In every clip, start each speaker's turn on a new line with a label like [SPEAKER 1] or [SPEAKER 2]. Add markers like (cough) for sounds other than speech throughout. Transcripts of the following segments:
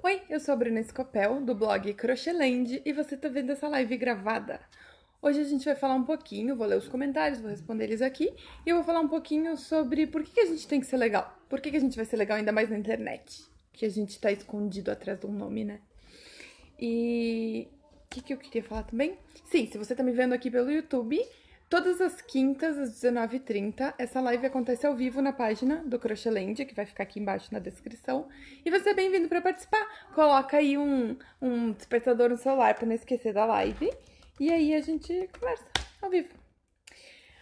[SPEAKER 1] Oi, eu sou a Bruna Escopel, do blog Crocheland, e você está vendo essa live gravada. Hoje a gente vai falar um pouquinho, vou ler os comentários, vou responder eles aqui, e eu vou falar um pouquinho sobre por que, que a gente tem que ser legal. Por que, que a gente vai ser legal ainda mais na internet? Que a gente está escondido atrás de um nome, né? E o que, que eu queria falar também? Sim, se você está me vendo aqui pelo YouTube, Todas as quintas, às 19h30, essa live acontece ao vivo na página do Crocheland, que vai ficar aqui embaixo na descrição. E você é bem-vindo para participar. Coloca aí um, um despertador no celular para não esquecer da live. E aí a gente conversa ao vivo.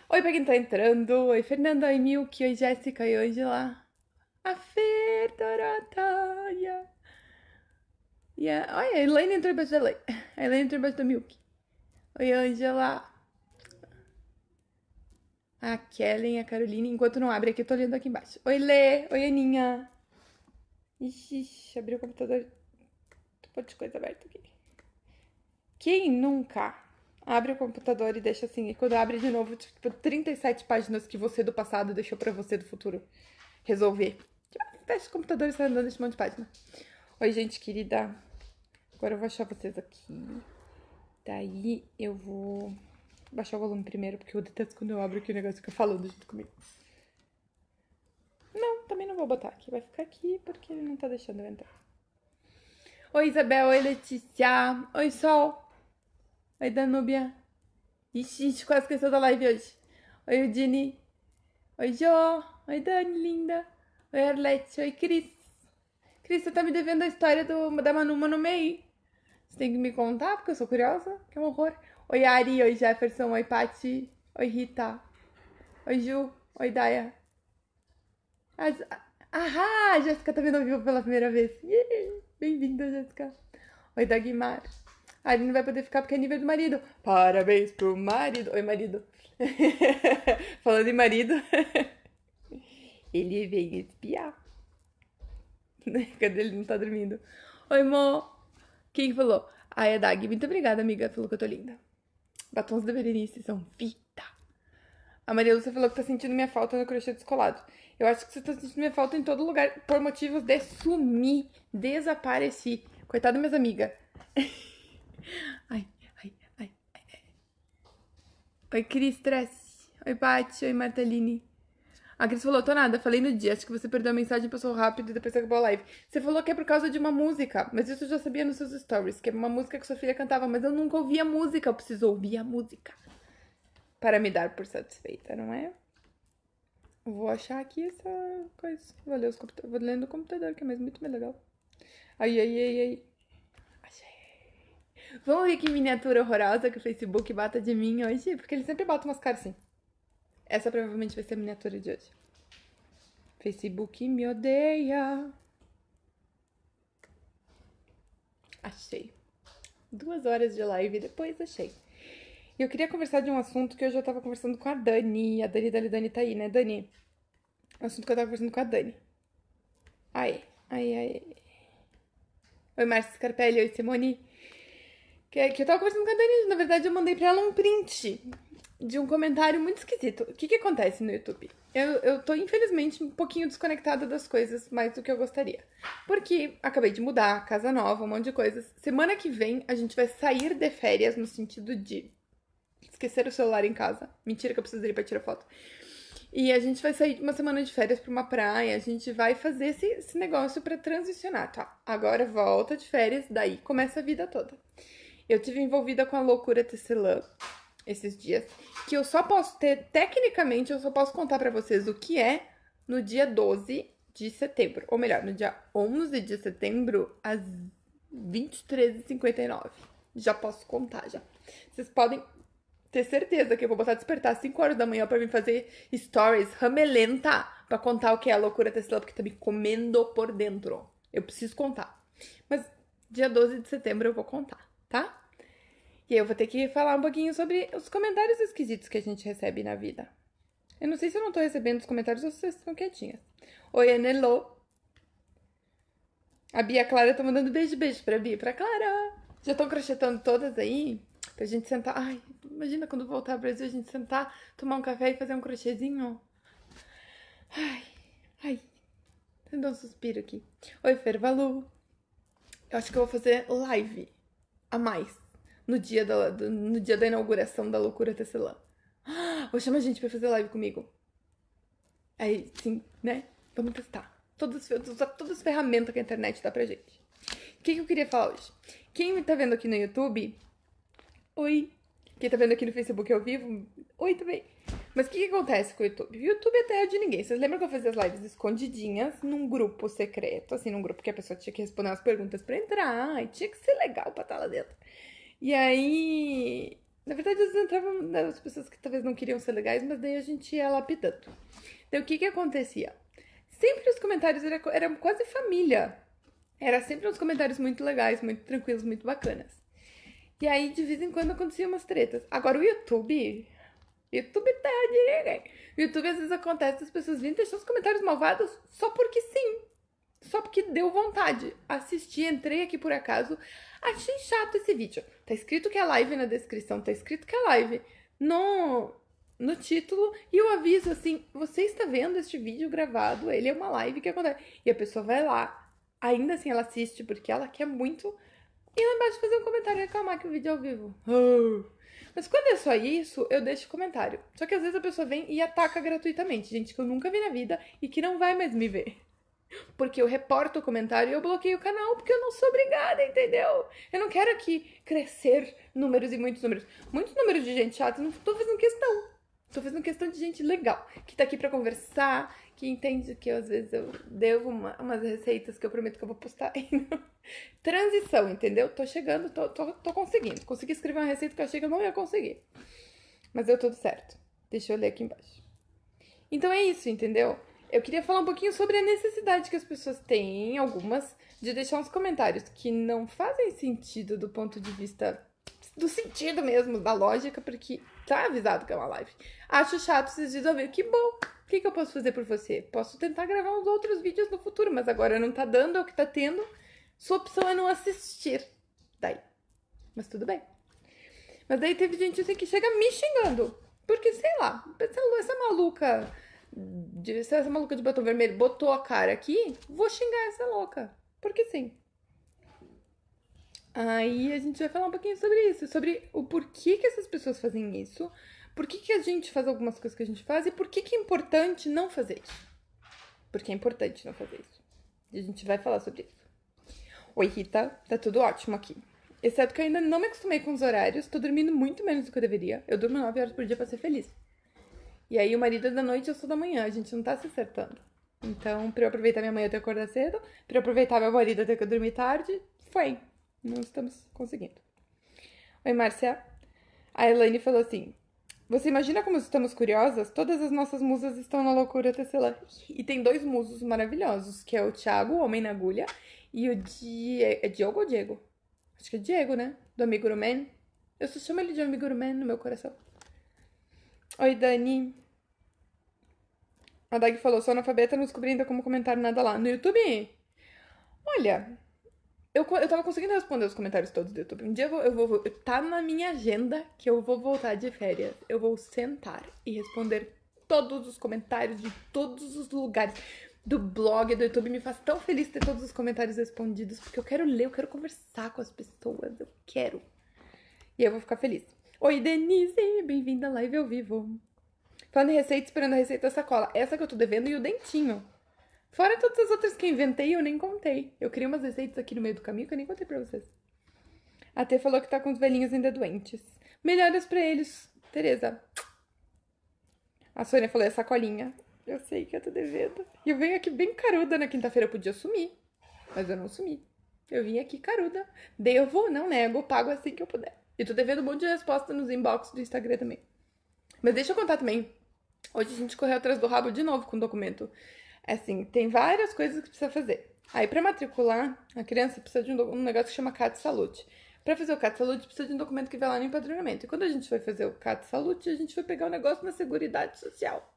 [SPEAKER 1] Oi pra quem tá entrando. Oi, Fernanda. Oi, Milk. Oi, Jéssica. Oi, Angela. A Fer, Dorota. Yeah. yeah. Olha, a Elaine entrou embaixo da Elaine. A Elaine entrou embaixo do Milk. Oi, Angela a Kellen, a Carolina. Enquanto não abre aqui, eu tô lendo aqui embaixo. Oi, Lê! Oi, Aninha! Ixi, abriu o computador. Tô um pouco de coisa aberta aqui. Quem nunca abre o computador e deixa assim, e quando abre de novo, tipo, 37 páginas que você do passado deixou para você do futuro resolver. Tipo, fecha o computador e sai andando esse monte de página. Oi, gente querida. Agora eu vou achar vocês aqui. Daí eu vou baixar o volume primeiro, porque eu detesto quando eu abro que o negócio fica falando junto comigo. Não, também não vou botar aqui. Vai ficar aqui porque ele não tá deixando eu entrar. Oi, Isabel. Oi, Letícia. Oi, Sol. Oi, Danúbia. Ixi, gente quase esqueceu da live hoje. Oi, Udine. Oi, Jo. Oi, Dani, linda. Oi, Arlete. Oi, Cris. Cris, você tá me devendo a história do, da Manuma no MEI. Você tem que me contar, porque eu sou curiosa. Que é um horror. Oi, Ari. Oi, Jefferson. Oi, Pati. Oi, Rita. Oi, Ju. Oi, Daya. As... Ahá! Jéssica tá vendo ao vivo pela primeira vez. Yeah. Bem-vinda, Jéssica. Oi, Dagmar. A Ari não vai poder ficar porque é nível do marido. Parabéns pro marido. Oi, marido. (laughs) Falando em marido, (laughs) ele vem espiar. (laughs) Cadê ele? Não tá dormindo. Oi, Mo. Quem falou? Ai, é Dag. Muito obrigada, amiga, Falou que eu tô linda batons da Berenice são vida. A Maria Lúcia falou que tá sentindo minha falta no crochê descolado. Eu acho que você tá sentindo minha falta em todo lugar por motivos de sumir, desaparecer, Coitado, minhas amigas. (laughs) ai, ai, ai, ai. Oi, Cris Tress. Oi, Paty. Oi, Marteline. A Cris falou, tô nada, falei no dia, acho que você perdeu a mensagem, passou rápido e depois acabou a live. Você falou que é por causa de uma música, mas isso eu já sabia nos seus stories, que é uma música que sua filha cantava, mas eu nunca ouvi a música, eu preciso ouvir a música para me dar por satisfeita, não é? Vou achar aqui essa coisa. Valeu, os comput... vou ler no computador, que é mesmo muito mais legal. Ai, ai, ai, ai. Achei. Vamos ver que miniatura horrorosa que o Facebook bata de mim hoje, porque ele sempre bota umas caras assim. Essa provavelmente vai ser a miniatura de hoje. Facebook me odeia. Achei. Duas horas de live depois achei. E eu queria conversar de um assunto que hoje eu tava conversando com a Dani. A Dani Dani Dani tá aí, né, Dani? É assunto que eu tava conversando com a Dani. Ai, ai, ai. Oi, Márcia Scarpelli. Oi, Simone. Que, que eu tava conversando com a Dani. Na verdade, eu mandei pra ela um print de um comentário muito esquisito. O que, que acontece no YouTube? Eu, eu tô, infelizmente, um pouquinho desconectada das coisas mais do que eu gostaria. Porque acabei de mudar, casa nova, um monte de coisas. Semana que vem a gente vai sair de férias no sentido de esquecer o celular em casa. Mentira que eu preciso ir pra tirar foto. E a gente vai sair uma semana de férias pra uma praia, a gente vai fazer esse, esse negócio para transicionar, tá? Agora volta de férias, daí começa a vida toda. Eu tive envolvida com a loucura tecelã, esses dias, que eu só posso ter, tecnicamente, eu só posso contar para vocês o que é no dia 12 de setembro. Ou melhor, no dia 11 de setembro, às 23h59. Já posso contar, já. Vocês podem ter certeza que eu vou botar despertar às 5 horas da manhã para mim fazer stories ramelenta para contar o que é a loucura Tesla, porque tá me comendo por dentro. Eu preciso contar. Mas dia 12 de setembro eu vou contar, tá? E eu vou ter que falar um pouquinho sobre os comentários esquisitos que a gente recebe na vida. Eu não sei se eu não tô recebendo os comentários ou se vocês estão quietinhas. Oi, Anelô. A Bia e a Clara estão tá mandando beijo, beijo pra Bia e pra Clara. Já estão crochetando todas aí? Pra gente sentar. Ai, imagina quando voltar ao Brasil a gente sentar, tomar um café e fazer um crochêzinho. Ai, ai. Eu dou um suspiro aqui. Oi, Fervalu. Eu acho que eu vou fazer live a mais no dia da, do, no dia da inauguração da Loucura Tecelã. (gasps) vou chamar a gente pra fazer live comigo. Aí, sim, né? Vamos testar. Todas, usar todas as ferramentas que a internet dá pra gente. O que, que eu queria falar hoje? Quem tá vendo aqui no YouTube. Oi! Quem tá vendo aqui no Facebook ao vivo, oi também. Mas o que, que, acontece com o YouTube? O YouTube é terra de ninguém. Vocês lembram que eu fazia as lives escondidinhas num grupo secreto, assim, num grupo que a pessoa tinha que responder as perguntas para entrar e tinha que ser legal pra estar tá lá dentro. E aí, na verdade, vezes entravam as pessoas que talvez não queriam ser legais, mas daí a gente ia lapidando. Então, o que que acontecia? Sempre os comentários eram, quase família. Era sempre uns comentários muito legais, muito tranquilos, muito bacanas. E aí, de vez em quando, aconteciam umas tretas. Agora, o YouTube... YouTube tá de né? ninguém. YouTube, às vezes, acontece as pessoas virem deixar os comentários malvados só porque sim só porque deu vontade. Assisti, entrei aqui por acaso, achei chato esse vídeo. Tá escrito que é live na descrição, tá escrito que é live no, no título e o aviso assim: você está vendo este vídeo gravado, ele é uma live que acontece. E a pessoa vai lá, ainda assim ela assiste porque ela quer muito. E lá embaixo fazer um comentário e reclamar que o vídeo é ao vivo. Ah. Mas quando é só isso, eu deixo comentário. Só que às vezes a pessoa vem e ataca gratuitamente, gente que eu nunca vi na vida e que não vai mais me ver. Porque eu reporto o comentário e eu bloqueio o canal, porque eu não sou obrigada, entendeu? Eu não quero aqui crescer números e muitos números. Muitos números de gente chata, não tô fazendo questão. Tô fazendo questão de gente legal, que tá aqui para conversar, que entende que eu, às vezes eu devo uma, umas receitas que eu prometo que eu vou postar (laughs) Transição, entendeu? Tô chegando, tô, tô, tô conseguindo. Consegui escrever uma receita que eu achei que eu não ia conseguir. Mas deu tudo certo. Deixa eu ler aqui embaixo. Então é isso, entendeu? eu queria falar um pouquinho sobre a necessidade que as pessoas têm, algumas, de deixar uns comentários que não fazem sentido do ponto de vista do sentido mesmo, da lógica, porque tá avisado que é uma live. Acho chato vocês dias Que bom! O que, que eu posso fazer por você? Posso tentar gravar uns outros vídeos no futuro, mas agora não tá dando, é o que tá tendo. Sua opção é não assistir. Daí. Mas tudo bem. Mas daí teve gente assim que chega me xingando. Porque, sei lá, pensando, essa maluca se é essa maluca de batom vermelho botou a cara aqui, vou xingar essa louca. Porque sim. Aí a gente vai falar um pouquinho sobre isso, sobre o porquê que essas pessoas fazem isso, por que, que a gente faz algumas coisas que a gente faz e por que, que é importante não fazer isso. Porque é importante não fazer isso. E a gente vai falar sobre isso. Oi, Rita, tá tudo ótimo aqui. Exceto que eu ainda não me acostumei com os horários, tô dormindo muito menos do que eu deveria. Eu durmo 9 horas por dia para ser feliz. E aí o marido é da noite e eu sou da manhã, a gente não tá se acertando. Então, pra eu aproveitar minha manhã até acordar cedo, pra eu aproveitar meu marido eu que eu dormir tarde, foi. Não estamos conseguindo. Oi, Márcia. A Elaine falou assim: Você imagina como estamos curiosas? Todas as nossas musas estão na loucura tecelã. E tem dois musos maravilhosos, que é o Thiago, o Homem na Agulha, e o Di... é Diogo ou Diego? Acho que é Diego, né? Do Amigurumi. Eu só chamo ele de Amigurumi no meu coração. Oi, Dani. A Dag falou, sou analfabeta, não descobri ainda como comentar nada lá no YouTube. Olha, eu, eu tava conseguindo responder os comentários todos do YouTube. Um dia eu vou, eu vou. Tá na minha agenda que eu vou voltar de férias. Eu vou sentar e responder todos os comentários de todos os lugares do blog, do YouTube. Me faz tão feliz ter todos os comentários respondidos, porque eu quero ler, eu quero conversar com as pessoas, eu quero. E eu vou ficar feliz. Oi, Denise, bem-vinda à live ao vivo. Falando em receita, esperando a receita da sacola. Essa que eu tô devendo e o dentinho. Fora todas as outras que eu inventei, eu nem contei. Eu criei umas receitas aqui no meio do caminho que eu nem contei pra vocês. A Tê falou que tá com os velhinhos ainda doentes. Melhoras para eles, Tereza. A Sônia falou, é sacolinha. Eu sei que eu tô devendo. E eu venho aqui bem caruda. Na quinta-feira eu podia sumir, mas eu não sumi. Eu vim aqui caruda. Devo, não nego, pago assim que eu puder. E tô devendo um monte de resposta nos inbox do Instagram também. Mas deixa eu contar também. Hoje a gente correu atrás do rabo de novo com o documento. É assim, tem várias coisas que precisa fazer. Aí, para matricular, a criança precisa de um, um negócio que chama CAD Salute. Para fazer o CAD Salute, precisa de um documento que vai lá no empadronamento. E quando a gente foi fazer o CAD Salute, a gente foi pegar o um negócio na Seguridade Social,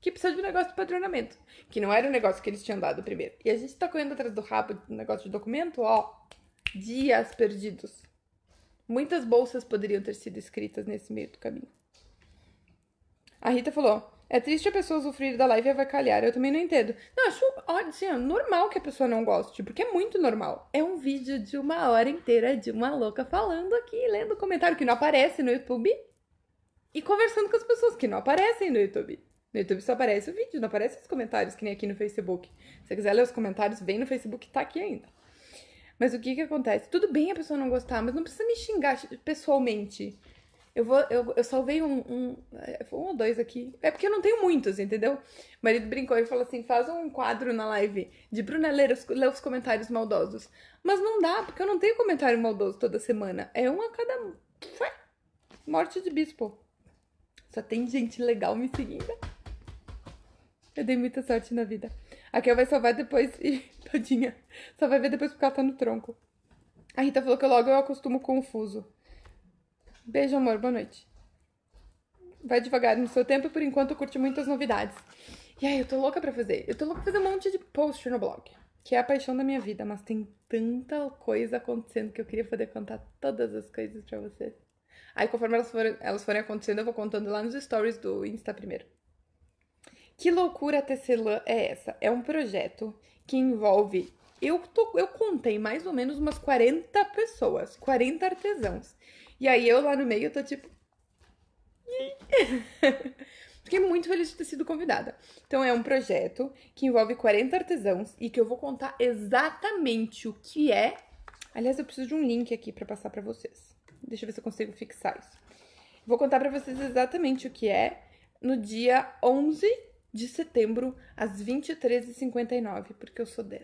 [SPEAKER 1] que precisa de um negócio de padronamento, que não era o negócio que eles tinham dado primeiro. E a gente tá correndo atrás do rabo do negócio de documento, ó, dias perdidos. Muitas bolsas poderiam ter sido escritas nesse meio do caminho. A Rita falou: é triste a pessoa sofrer da live e avacalhar. Eu também não entendo. Não, acho assim, é normal que a pessoa não goste, porque é muito normal. É um vídeo de uma hora inteira de uma louca falando aqui, lendo comentário que não aparece no YouTube e conversando com as pessoas que não aparecem no YouTube. No YouTube só aparece o vídeo, não aparece os comentários, que nem aqui no Facebook. Se você quiser ler os comentários, vem no Facebook, tá aqui ainda. Mas o que que acontece? Tudo bem a pessoa não gostar, mas não precisa me xingar pessoalmente. Eu, vou, eu, eu salvei um, um, é, um ou dois aqui. É porque eu não tenho muitos, entendeu? O marido brincou e falou assim: faz um quadro na live de Bruna ler os, ler os comentários maldosos. Mas não dá, porque eu não tenho comentário maldoso toda semana. É um a cada. Morte de bispo. Só tem gente legal me seguindo. Eu dei muita sorte na vida. A Kel vai salvar depois e. (laughs) Tadinha. Só vai ver depois porque ela tá no tronco. A Rita falou que logo eu acostumo confuso. Beijo, amor. Boa noite. Vai devagar no seu tempo e por enquanto curte muitas novidades. E aí, eu tô louca pra fazer. Eu tô louca pra fazer um monte de post no blog. Que é a paixão da minha vida, mas tem tanta coisa acontecendo que eu queria poder contar todas as coisas pra vocês. Aí, conforme elas forem, elas forem acontecendo, eu vou contando lá nos stories do Insta primeiro. Que loucura tecelã é essa? É um projeto que envolve. Eu, tô, eu contei mais ou menos umas 40 pessoas, 40 artesãos. E aí eu lá no meio tô tipo. (laughs) Fiquei muito feliz de ter sido convidada. Então, é um projeto que envolve 40 artesãos e que eu vou contar exatamente o que é. Aliás, eu preciso de um link aqui para passar para vocês. Deixa eu ver se eu consigo fixar isso. Vou contar para vocês exatamente o que é no dia 11 de setembro, às 23h59, porque eu sou 10.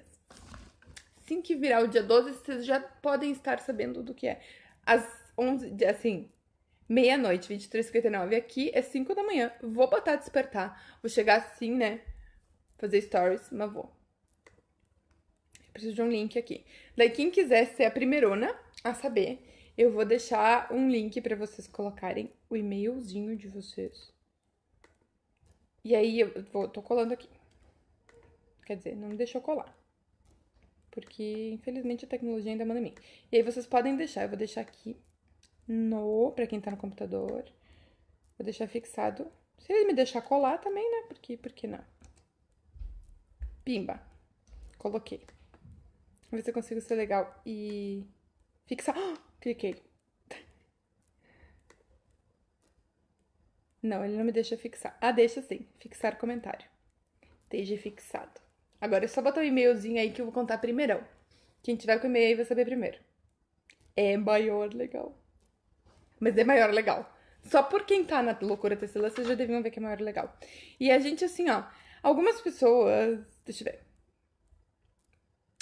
[SPEAKER 1] Assim que virar o dia 12, vocês já podem estar sabendo do que é. Às 11, assim, meia-noite, 23h59 aqui, é 5 da manhã. Vou botar despertar. Vou chegar assim, né? Fazer stories, mas vou. preciso de um link aqui. Daí, quem quiser ser a primeirona a saber, eu vou deixar um link para vocês colocarem o e-mailzinho de vocês e aí eu vou, tô colando aqui. Quer dizer, não me deixou colar. Porque, infelizmente, a tecnologia ainda manda em mim. E aí vocês podem deixar, eu vou deixar aqui no, pra quem tá no computador. Vou deixar fixado. Se ele me deixar colar também, né? Porque, porque não? Pimba. Coloquei. Vamos ver se eu consigo ser legal e fixar. (gasps) cliquei. Não, ele não me deixa fixar. Ah, deixa sim. Fixar comentário. Esteja fixado. Agora é só botar o um e-mailzinho aí que eu vou contar primeirão. Quem tiver com o e-mail aí vai saber primeiro. É maior legal. Mas é maior legal. Só por quem tá na loucura tecelã, vocês já deviam ver que é maior legal. E a gente, assim, ó. Algumas pessoas. Deixa eu ver.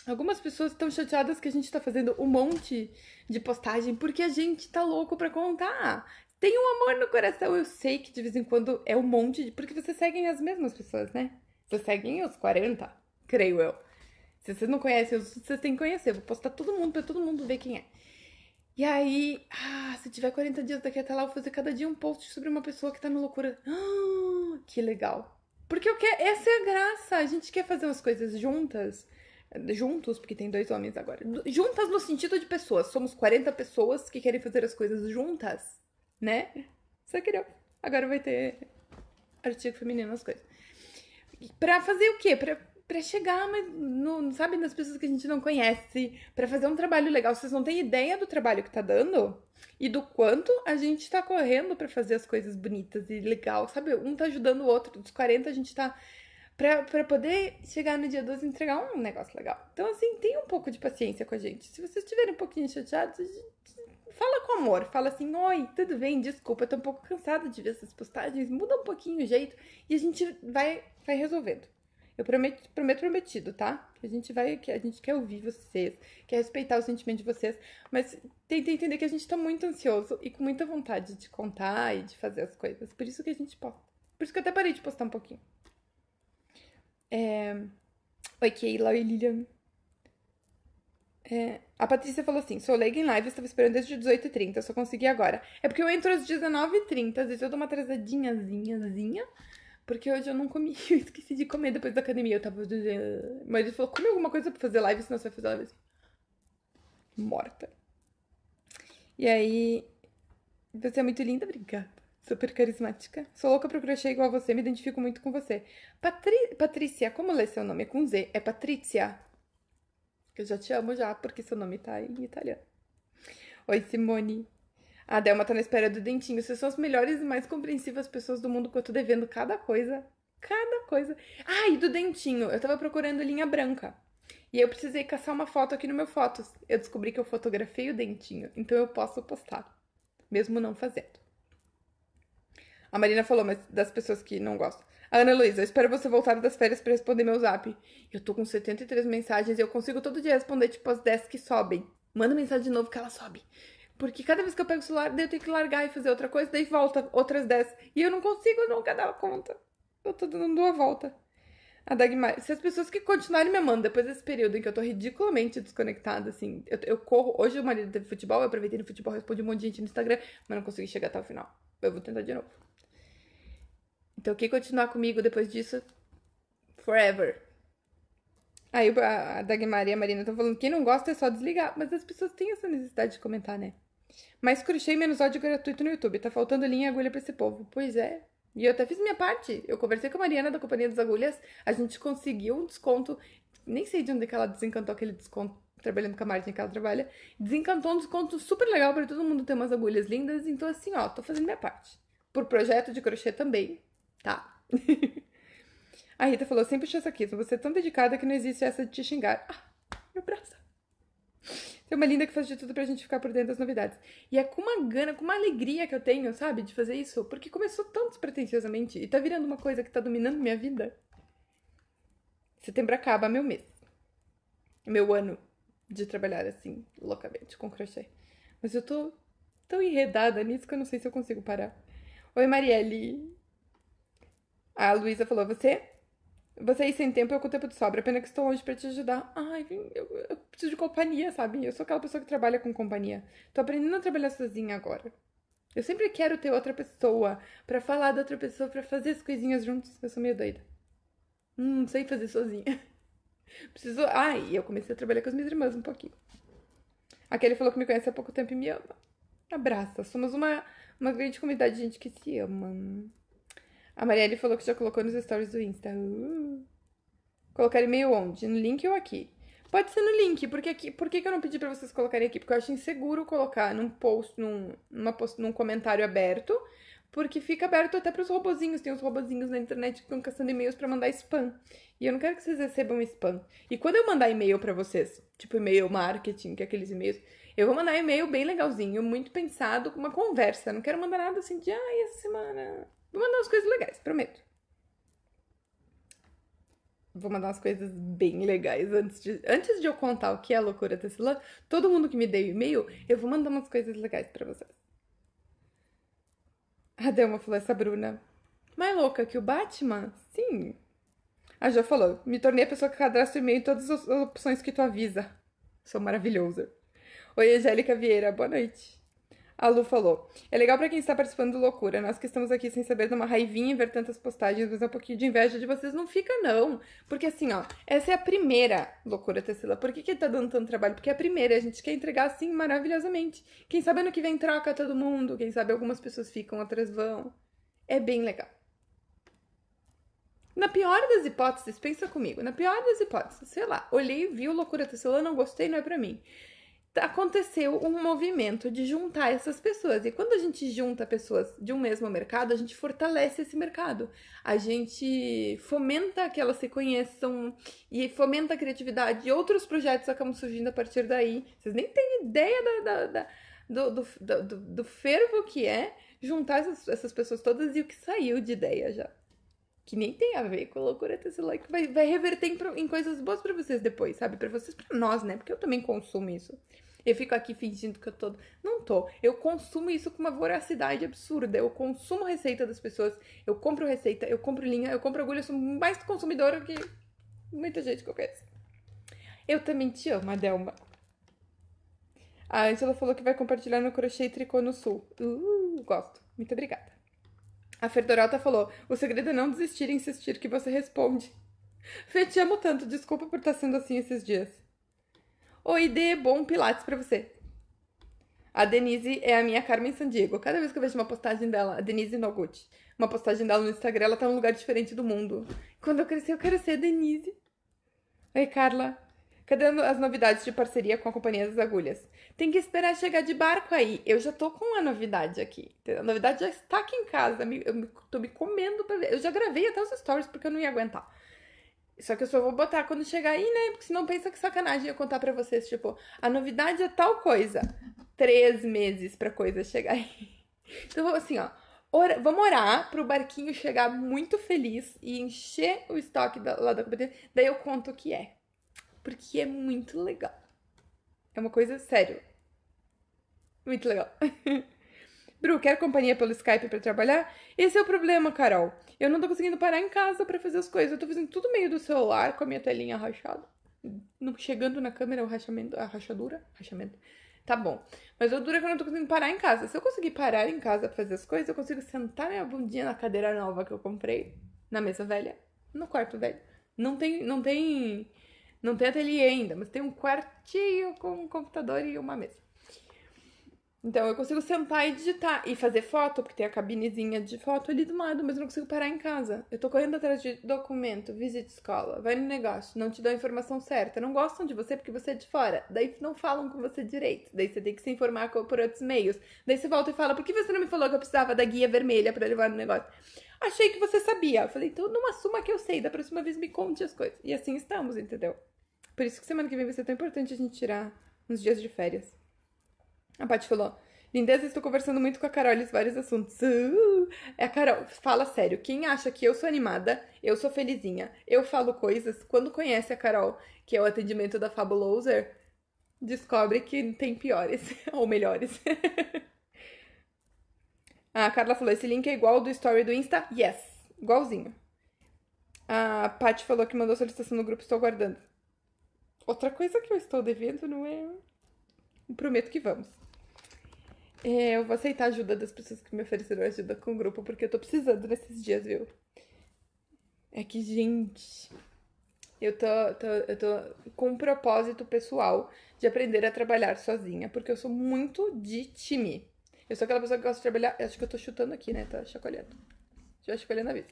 [SPEAKER 1] Algumas pessoas estão chateadas que a gente tá fazendo um monte de postagem porque a gente tá louco pra contar. Tem um amor no coração. Eu sei que de vez em quando é um monte de. Porque vocês seguem as mesmas pessoas, né? Vocês seguem os 40, creio eu. Se vocês não conhecem, vocês têm que conhecer. Eu vou postar todo mundo pra todo mundo ver quem é. E aí, ah, se tiver 40 dias daqui até lá, eu vou fazer cada dia um post sobre uma pessoa que tá na loucura. Ah, que legal. Porque eu quero, é, essa é a graça. A gente quer fazer umas coisas juntas. Juntos, porque tem dois homens agora. Juntas no sentido de pessoas. Somos 40 pessoas que querem fazer as coisas juntas né? Só queria. Agora vai ter artigo feminino nas coisas. Pra fazer o quê? Pra, pra chegar, mas no, sabe, nas pessoas que a gente não conhece, pra fazer um trabalho legal. Vocês não têm ideia do trabalho que tá dando e do quanto a gente tá correndo pra fazer as coisas bonitas e legal, sabe? Um tá ajudando o outro, dos 40 a gente tá. Pra, pra poder chegar no dia 12 e entregar um negócio legal. Então, assim, tem um pouco de paciência com a gente. Se vocês estiverem um pouquinho chateados, Fala com amor, fala assim: oi, tudo bem? Desculpa, eu tô um pouco cansada de ver essas postagens, muda um pouquinho o jeito e a gente vai, vai resolvendo. Eu prometo, prometo prometido, tá? Que a gente vai, que a gente quer ouvir vocês, quer respeitar o sentimento de vocês, mas tenta entender que a gente tá muito ansioso e com muita vontade de contar e de fazer as coisas. Por isso que a gente posta. Por isso que eu até parei de postar um pouquinho. É... Oi, Keila, oi, Lilian. É, a Patrícia falou assim: sou leiga em live, estava esperando desde 18h30, só consegui agora. É porque eu entro às 19h30, às vezes eu dou uma atrasadinhazinha, porque hoje eu não comi, (laughs) eu esqueci de comer depois da academia. Eu tava. Mas ele falou: come alguma coisa pra fazer live, senão você vai fazer live assim. Morta. E aí. Você é muito linda, obrigada. Super carismática. Sou louca pro crochê igual a você, me identifico muito com você. Patri... Patrícia, como lê seu nome? É com Z. É Patrícia. Que eu já te amo já, porque seu nome tá em italiano. Oi, Simone. A Delma tá na espera do dentinho. Vocês são as melhores e mais compreensivas pessoas do mundo que eu tô devendo cada coisa. Cada coisa. Ah, e do dentinho. Eu tava procurando linha branca. E eu precisei caçar uma foto aqui no meu Fotos. Eu descobri que eu fotografei o dentinho, então eu posso postar, mesmo não fazendo. A Marina falou, mas das pessoas que não gostam. Ana Luísa, espero você voltar das férias para responder meu zap. Eu tô com 73 mensagens e eu consigo todo dia responder tipo as 10 que sobem. Manda mensagem de novo que ela sobe. Porque cada vez que eu pego o celular, daí eu tenho que largar e fazer outra coisa, daí volta outras 10. E eu não consigo nunca dar conta. Eu tô dando uma volta. A Dagmar, se as pessoas que continuarem me amando depois desse período em que eu tô ridiculamente desconectada, assim, eu, eu corro. Hoje o marido teve futebol, eu aproveitei no futebol, respondi um monte de gente no Instagram, mas não consegui chegar até o final. Eu vou tentar de novo. Então, quem continuar comigo depois disso, forever. Aí a Dagmar e a Marina estão falando, quem não gosta é só desligar. Mas as pessoas têm essa necessidade de comentar, né? Mas crochê menos ódio gratuito no YouTube. Tá faltando linha e agulha pra esse povo. Pois é. E eu até fiz minha parte. Eu conversei com a Mariana da Companhia das Agulhas. A gente conseguiu um desconto. Nem sei de onde que ela desencantou aquele desconto trabalhando com a Martin que ela trabalha. Desencantou um desconto super legal para todo mundo ter umas agulhas lindas. Então, assim, ó, tô fazendo minha parte. Por projeto de crochê também. Tá. (laughs) A Rita falou: sempre aqui. Você é tão dedicada que não existe essa de te xingar. Ah, meu braço. Tem é uma linda que faz de tudo pra gente ficar por dentro das novidades. E é com uma gana, com uma alegria que eu tenho, sabe, de fazer isso, porque começou tão despretensiosamente e tá virando uma coisa que tá dominando minha vida. Setembro acaba meu mês. Meu ano de trabalhar assim, loucamente, com crochê. Mas eu tô tão enredada nisso que eu não sei se eu consigo parar. Oi, Marielle. A Luísa falou: Você? você aí sem tempo, eu com o tempo de sobra. Pena que estou longe para te ajudar. Ai, eu, eu, preciso de companhia, sabe? Eu sou aquela pessoa que trabalha com companhia. Tô aprendendo a trabalhar sozinha agora. Eu sempre quero ter outra pessoa para falar da outra pessoa, para fazer as coisinhas juntos. Eu sou meio doida. Hum, não sei fazer sozinha. (laughs) Preciso. Ai, eu comecei a trabalhar com as minhas irmãs um pouquinho. Aquele falou que me conhece há pouco tempo e me ama. Abraça. Somos uma, uma grande comunidade de gente que se ama. A Marielle falou que já colocou nos stories do Insta. Uh. Colocar e-mail onde? No link ou aqui? Pode ser no link, porque aqui. Por que, que eu não pedi para vocês colocarem aqui? Porque eu acho inseguro colocar num post, num, numa post, num comentário aberto, porque fica aberto até para os robozinhos. Tem uns robozinhos na internet que estão caçando e-mails para mandar spam. E eu não quero que vocês recebam spam. E quando eu mandar e-mail para vocês, tipo e-mail marketing, que é aqueles e-mails, eu vou mandar e-mail bem legalzinho, muito pensado, com uma conversa. não quero mandar nada assim de, ai, ah, essa semana Vou mandar umas coisas legais, prometo. Vou mandar umas coisas bem legais antes de, antes de eu contar o que é a loucura Tessilã. Todo mundo que me deu e-mail, eu vou mandar umas coisas legais para vocês. A Delma falou essa Bruna. Mais louca que o Batman? Sim. A já falou: me tornei a pessoa que cadastra o e-mail em todas as opções que tu avisa. Sou maravilhosa. Oi, Angélica Vieira, boa noite. A Lu falou: É legal para quem está participando do Loucura. Nós que estamos aqui sem saber de uma raivinha ver tantas postagens, mas é um pouquinho de inveja de vocês. Não fica, não. Porque assim, ó, essa é a primeira Loucura, Tecila. Por que, que tá dando tanto trabalho? Porque é a primeira. A gente quer entregar assim maravilhosamente. Quem sabe ano que vem troca todo mundo. Quem sabe algumas pessoas ficam, outras vão. É bem legal. Na pior das hipóteses, pensa comigo, na pior das hipóteses, sei lá, olhei, vi o Loucura Tecila, não gostei, não é para mim aconteceu um movimento de juntar essas pessoas. E quando a gente junta pessoas de um mesmo mercado, a gente fortalece esse mercado. A gente fomenta que elas se conheçam e fomenta a criatividade. E outros projetos acabam surgindo a partir daí. Vocês nem têm ideia da, da, da do, do, do, do, fervo que é juntar essas, essas pessoas todas e o que saiu de ideia já. Que nem tem a ver com loucura esse like. Vai, vai reverter em, em coisas boas para vocês depois, sabe? para vocês, para nós, né? Porque eu também consumo isso. Eu fico aqui fingindo que eu tô. Não tô. Eu consumo isso com uma voracidade absurda. Eu consumo receita das pessoas, eu compro receita, eu compro linha, eu compro agulha. Eu sou mais consumidora que muita gente que eu conheço. Eu também te amo, Adelma. A Angela falou que vai compartilhar no crochê e tricô no sul. Uh, gosto. Muito obrigada. A Ferdoralta falou: o segredo é não desistir e insistir que você responde. Fê, te amo tanto, desculpa por estar sendo assim esses dias. Oi, Dê, bom Pilates para você. A Denise é a minha Carmen Sandiego. Cada vez que eu vejo uma postagem dela, a Denise Noguchi, uma postagem dela no Instagram, ela tá num lugar diferente do mundo. Quando eu crescer, eu quero ser a Denise. Oi, Carla. Cadê as novidades de parceria com a Companhia das Agulhas? Tem que esperar chegar de barco aí. Eu já tô com a novidade aqui. A novidade já está aqui em casa. Eu tô me comendo pra ver. Eu já gravei até os stories porque eu não ia aguentar. Só que eu só vou botar quando chegar aí, né? Porque senão pensa que sacanagem eu contar para vocês, tipo, a novidade é tal coisa. Três meses pra coisa chegar aí. (laughs) Então, assim, ó. Or... vamos orar pro barquinho chegar muito feliz e encher o estoque da, lá da competência. Daí eu conto o que é. Porque é muito legal. É uma coisa sério. Muito legal. (laughs) Bru, quer companhia pelo Skype para trabalhar? Esse é o problema, Carol. Eu não tô conseguindo parar em casa para fazer as coisas. Eu tô fazendo tudo meio do celular, com a minha telinha rachada. Não, chegando na câmera, o rachamento, a rachadura, rachamento. Tá bom. Mas o duro é que eu não tô conseguindo parar em casa. Se eu conseguir parar em casa pra fazer as coisas, eu consigo sentar minha bundinha na cadeira nova que eu comprei, na mesa velha, no quarto velho. Não tem, não tem, não tem ateliê ainda, mas tem um quartinho com um computador e uma mesa. Então eu consigo sentar e digitar e fazer foto, porque tem a cabinezinha de foto ali do lado, mas eu não consigo parar em casa. Eu tô correndo atrás de documento, visita escola, vai no negócio, não te dão a informação certa, não gostam de você porque você é de fora, daí não falam com você direito, daí você tem que se informar por outros meios, daí você volta e fala: por que você não me falou que eu precisava da guia vermelha para levar no negócio? Achei que você sabia. Eu falei: então não assuma que eu sei, da próxima vez me conte as coisas. E assim estamos, entendeu? Por isso que semana que vem vai ser tão importante a gente tirar uns dias de férias. A Paty falou: Lindeza, estou conversando muito com a Carol em vários assuntos. Uh, é a Carol, fala sério. Quem acha que eu sou animada, eu sou felizinha, eu falo coisas, quando conhece a Carol, que é o atendimento da Fabuloser, descobre que tem piores (laughs) ou melhores. (laughs) a Carla falou: esse link é igual do story do Insta? Yes, igualzinho. A Paty falou que mandou solicitação no grupo, estou guardando. Outra coisa que eu estou devendo não é. Prometo que vamos. É, eu vou aceitar a ajuda das pessoas que me ofereceram ajuda com o grupo, porque eu tô precisando nesses dias, viu? É que, gente, eu tô, tô, eu tô com um propósito pessoal de aprender a trabalhar sozinha, porque eu sou muito de time. Eu sou aquela pessoa que gosta de trabalhar. Acho que eu tô chutando aqui, né? Tá chacoalhando. Já chacoalhando a vida.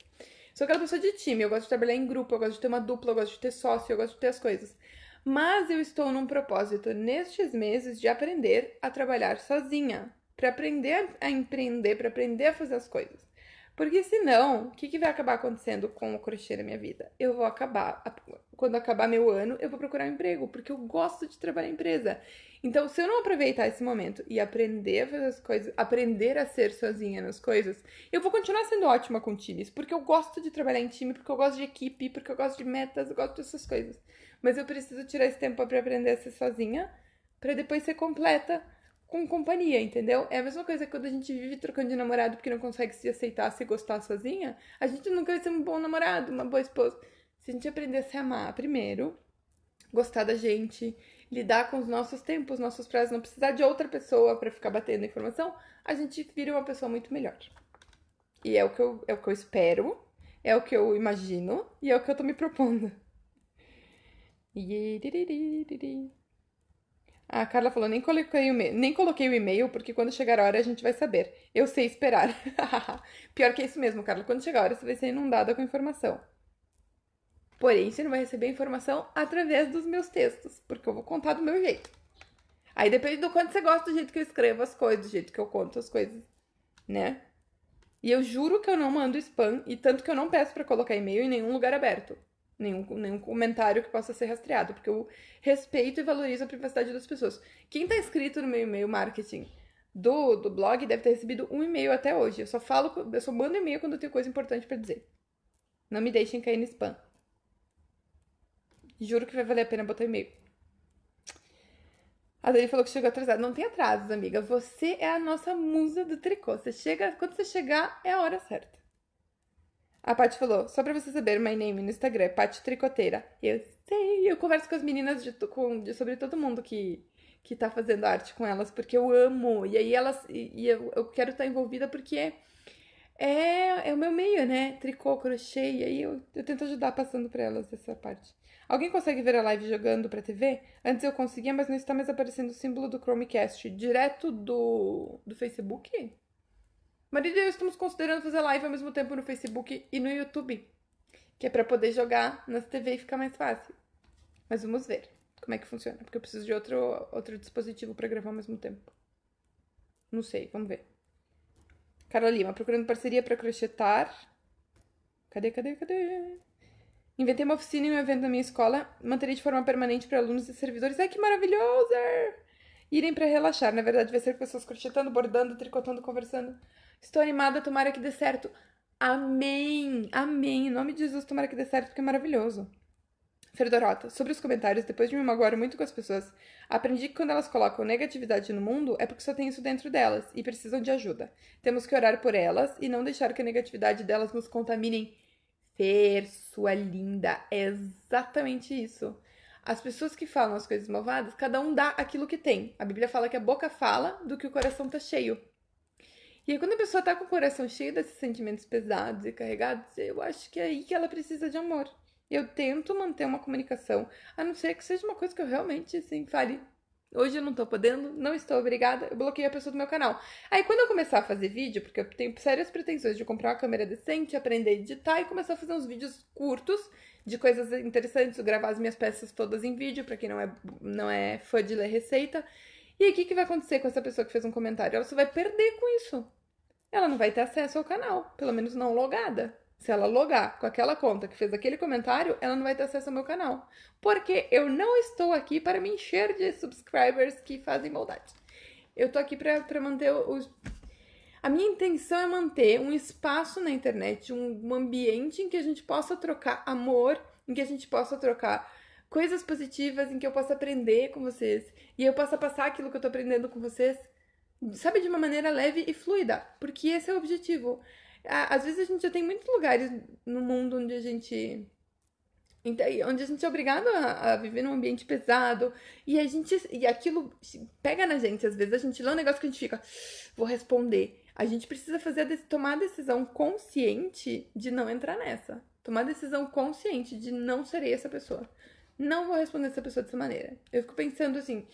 [SPEAKER 1] Sou aquela pessoa de time, eu gosto de trabalhar em grupo, eu gosto de ter uma dupla, eu gosto de ter sócio, eu gosto de ter as coisas. Mas eu estou num propósito nestes meses de aprender a trabalhar sozinha para aprender a empreender, para aprender a fazer as coisas. Porque senão, o que, que vai acabar acontecendo com o crochê na minha vida? Eu vou acabar, quando acabar meu ano, eu vou procurar um emprego, porque eu gosto de trabalhar em empresa. Então, se eu não aproveitar esse momento e aprender a fazer as coisas, aprender a ser sozinha nas coisas, eu vou continuar sendo ótima com times, porque eu gosto de trabalhar em time, porque eu gosto de equipe, porque eu gosto de metas, eu gosto dessas coisas. Mas eu preciso tirar esse tempo para aprender a ser sozinha, para depois ser completa com companhia, entendeu? É a mesma coisa que quando a gente vive trocando de namorado porque não consegue se aceitar, se gostar sozinha, a gente nunca vai ser um bom namorado, uma boa esposa. Se a gente aprender a se amar primeiro, gostar da gente, lidar com os nossos tempos, nossos prazos, não precisar de outra pessoa para ficar batendo informação, a gente vira uma pessoa muito melhor. E é o que eu, é o que eu espero, é o que eu imagino e é o que eu tô me propondo. A Carla falou: nem coloquei, o nem coloquei o e-mail, porque quando chegar a hora a gente vai saber. Eu sei esperar. (laughs) Pior que é isso mesmo, Carla. Quando chegar a hora, você vai ser inundada com informação. Porém, você não vai receber informação através dos meus textos, porque eu vou contar do meu jeito. Aí depende do quanto você gosta do jeito que eu escrevo as coisas, do jeito que eu conto as coisas, né? E eu juro que eu não mando spam e tanto que eu não peço para colocar e-mail em nenhum lugar aberto nenhum, nenhum comentário que possa ser rastreado, porque eu respeito e valorizo a privacidade das pessoas. Quem tá inscrito no meu e-mail marketing do, do blog deve ter recebido um e-mail até hoje. Eu só falo, eu só mando e-mail quando eu tenho coisa importante para dizer. Não me deixem cair no spam. Juro que vai valer a pena botar e-mail. A Dani falou que chegou atrasada. Não tem atrasos, amiga. Você é a nossa musa do tricô. Você chega, quando você chegar, é a hora certa. A Paty falou, só pra você saber, my name no Instagram é Paty Tricoteira. Eu sei, eu converso com as meninas de, com, de, sobre todo mundo que, que tá fazendo arte com elas, porque eu amo. E aí elas. E, e eu, eu quero estar tá envolvida porque é, é o meu meio, né? Tricô, crochê, e aí eu, eu tento ajudar passando pra elas essa parte. Alguém consegue ver a live jogando pra TV? Antes eu conseguia, mas não está mais aparecendo o símbolo do Chromecast direto do, do Facebook? Marido e eu estamos considerando fazer live ao mesmo tempo no Facebook e no YouTube, que é para poder jogar nas TV e ficar mais fácil. Mas vamos ver como é que funciona, porque eu preciso de outro, outro dispositivo para gravar ao mesmo tempo. Não sei, vamos ver. Carla Lima, procurando parceria para crochetar. Cadê, cadê, cadê? Inventei uma oficina e um evento na minha escola. Manterei de forma permanente para alunos e servidores. Ai, que maravilhoso! Irem para relaxar. Na verdade, vai ser pessoas crochetando, bordando, tricotando, conversando. Estou animada, tomara que dê certo. Amém! Amém! Em nome de Jesus, tomara que dê certo, porque é maravilhoso. Ferdorota, sobre os comentários, depois de me magoar muito com as pessoas, aprendi que quando elas colocam negatividade no mundo é porque só tem isso dentro delas e precisam de ajuda. Temos que orar por elas e não deixar que a negatividade delas nos contaminem. Fer, sua é linda, é exatamente isso. As pessoas que falam as coisas malvadas, cada um dá aquilo que tem. A Bíblia fala que a boca fala do que o coração tá cheio. E aí, quando a pessoa tá com o coração cheio desses sentimentos pesados e carregados, eu acho que é aí que ela precisa de amor. Eu tento manter uma comunicação, a não ser que seja uma coisa que eu realmente, assim, fale. Hoje eu não tô podendo, não estou obrigada, eu bloqueei a pessoa do meu canal. Aí quando eu começar a fazer vídeo, porque eu tenho sérias pretensões de comprar uma câmera decente, aprender a editar e começar a fazer uns vídeos curtos de coisas interessantes, gravar as minhas peças todas em vídeo, para quem não é, não é fã de ler receita. E aí, o que, que vai acontecer com essa pessoa que fez um comentário? Ela só vai perder com isso. Ela não vai ter acesso ao canal, pelo menos não logada. Se ela logar com aquela conta que fez aquele comentário, ela não vai ter acesso ao meu canal. Porque eu não estou aqui para me encher de subscribers que fazem maldade. Eu tô aqui para manter os. A minha intenção é manter um espaço na internet, um ambiente em que a gente possa trocar amor, em que a gente possa trocar coisas positivas em que eu possa aprender com vocês e eu possa passar aquilo que eu tô aprendendo com vocês, sabe, de uma maneira leve e fluida, porque esse é o objetivo. Às vezes a gente já tem muitos lugares no mundo onde a gente onde a gente é obrigado a, a, viver num ambiente pesado e a gente e aquilo pega na gente às vezes a gente lê um negócio que a gente fica ah, vou responder a gente precisa fazer tomar a decisão consciente de não entrar nessa tomar a decisão consciente de não ser essa pessoa não vou responder essa pessoa dessa maneira. Eu fico pensando assim,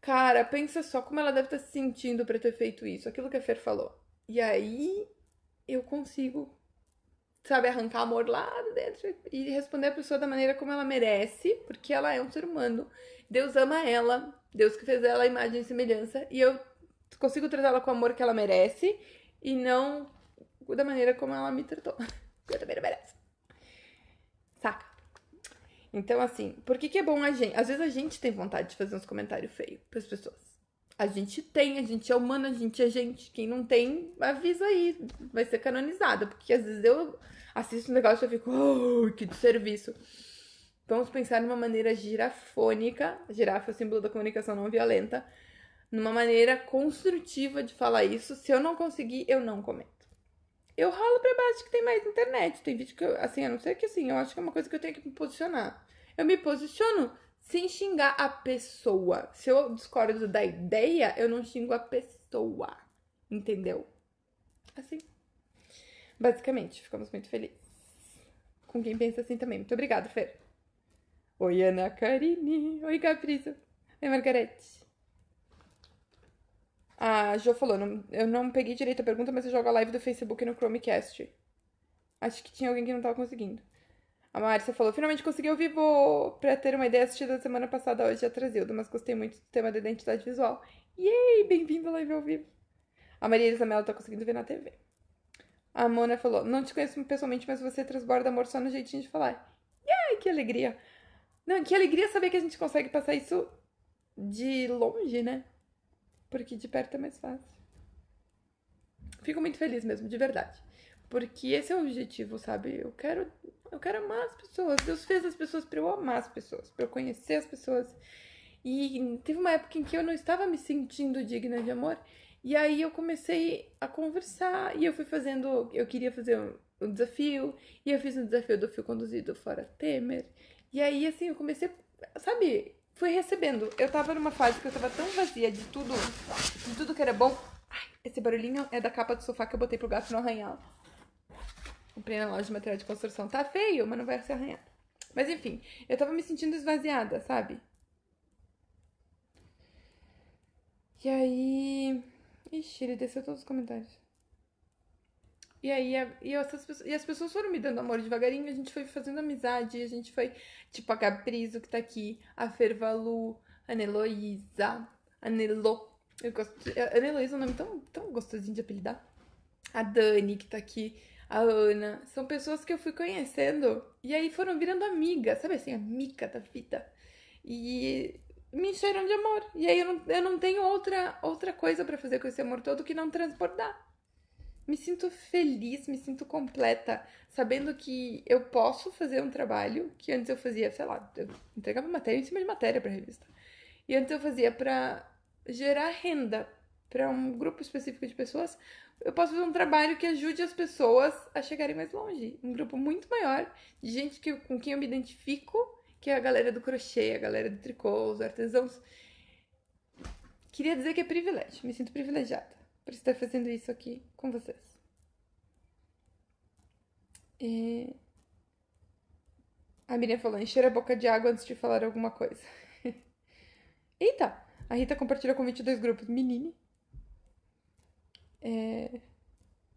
[SPEAKER 1] cara, pensa só como ela deve estar tá se sentindo para ter feito isso, aquilo que a Fer falou. E aí eu consigo, sabe, arrancar amor lá dentro e responder a pessoa da maneira como ela merece, porque ela é um ser humano. Deus ama ela, Deus que fez ela a imagem e semelhança, e eu consigo tratá-la com o amor que ela merece e não da maneira como ela me tratou. (laughs) Eu também não mereço. Então, assim, por que, que é bom a gente? Às vezes a gente tem vontade de fazer uns comentários feios as pessoas. A gente tem, a gente é humana, a gente é gente. Quem não tem, avisa aí, vai ser canonizada. Porque às vezes eu assisto um negócio e eu fico, oh, que desserviço. Vamos pensar numa maneira girafônica, girafa é o símbolo da comunicação não violenta, numa maneira construtiva de falar isso. Se eu não conseguir, eu não comento eu rolo pra baixo que tem mais internet. Tem vídeo que eu, assim, a não ser que assim, eu acho que é uma coisa que eu tenho que me posicionar. Eu me posiciono sem xingar a pessoa. Se eu discordo da ideia, eu não xingo a pessoa. Entendeu? Assim. Basicamente, ficamos muito felizes. Com quem pensa assim também. Muito obrigada, Fer. Oi, Ana Karine. Oi, Caprizo. Oi, Margarete. A Jo falou, não, eu não peguei direito a pergunta, mas eu jogo a live do Facebook no Chromecast. Acho que tinha alguém que não tava conseguindo. A Márcia falou, finalmente consegui ao vivo pra ter uma ideia assistida semana passada hoje a Trazilda, mas gostei muito do tema da identidade visual. Yay! Bem-vindo à live ao vivo. A Maria Isabela tá conseguindo ver na TV. A Mona falou, não te conheço pessoalmente, mas você transborda amor só no jeitinho de falar. Yay! Que alegria! Não, que alegria saber que a gente consegue passar isso de longe, né? porque de perto é mais fácil. Fico muito feliz mesmo, de verdade. Porque esse é o objetivo, sabe? Eu quero, eu quero amar as pessoas. Deus fez as pessoas para eu amar as pessoas, para eu conhecer as pessoas. E teve uma época em que eu não estava me sentindo digna de amor. E aí eu comecei a conversar e eu fui fazendo, eu queria fazer um, um desafio, e eu fiz um desafio do fio conduzido fora Temer. E aí assim, eu comecei, sabe, fui recebendo. Eu tava numa fase que eu tava tão vazia de tudo, de tudo que era bom. Ai, esse barulhinho é da capa do sofá que eu botei pro gato não arranhar. Comprei na loja de material de construção. Tá feio, mas não vai ser arranhado Mas enfim, eu tava me sentindo esvaziada, sabe? E aí. Ixi, ele desceu todos os comentários. E aí, e, essas e as pessoas foram me dando amor devagarinho, a gente foi fazendo amizade, a gente foi, tipo, a Caprizo que tá aqui, a Fervalu, a Neloísa, a Eu gosto, a Neloísa é um nome tão, tão gostosinho de apelidar. A Dani que tá aqui, a Ana. São pessoas que eu fui conhecendo e aí foram virando amiga, sabe assim, amiga da vida. E me encheram de amor. E aí eu não, eu não tenho outra, outra coisa para fazer com esse amor todo que não transbordar me sinto feliz, me sinto completa, sabendo que eu posso fazer um trabalho que antes eu fazia, sei lá, eu entregava matéria em cima de matéria para revista. E antes eu fazia para gerar renda para um grupo específico de pessoas, eu posso fazer um trabalho que ajude as pessoas a chegarem mais longe, um grupo muito maior de gente que, com quem eu me identifico, que é a galera do crochê, a galera do tricô, os artesãos. Queria dizer que é privilégio, me sinto privilegiada por estar fazendo isso aqui com vocês. E... A Miriam falou: encher a boca de água antes de falar alguma coisa. (laughs) Eita! A Rita compartilhou com 22 grupos. Menine. É...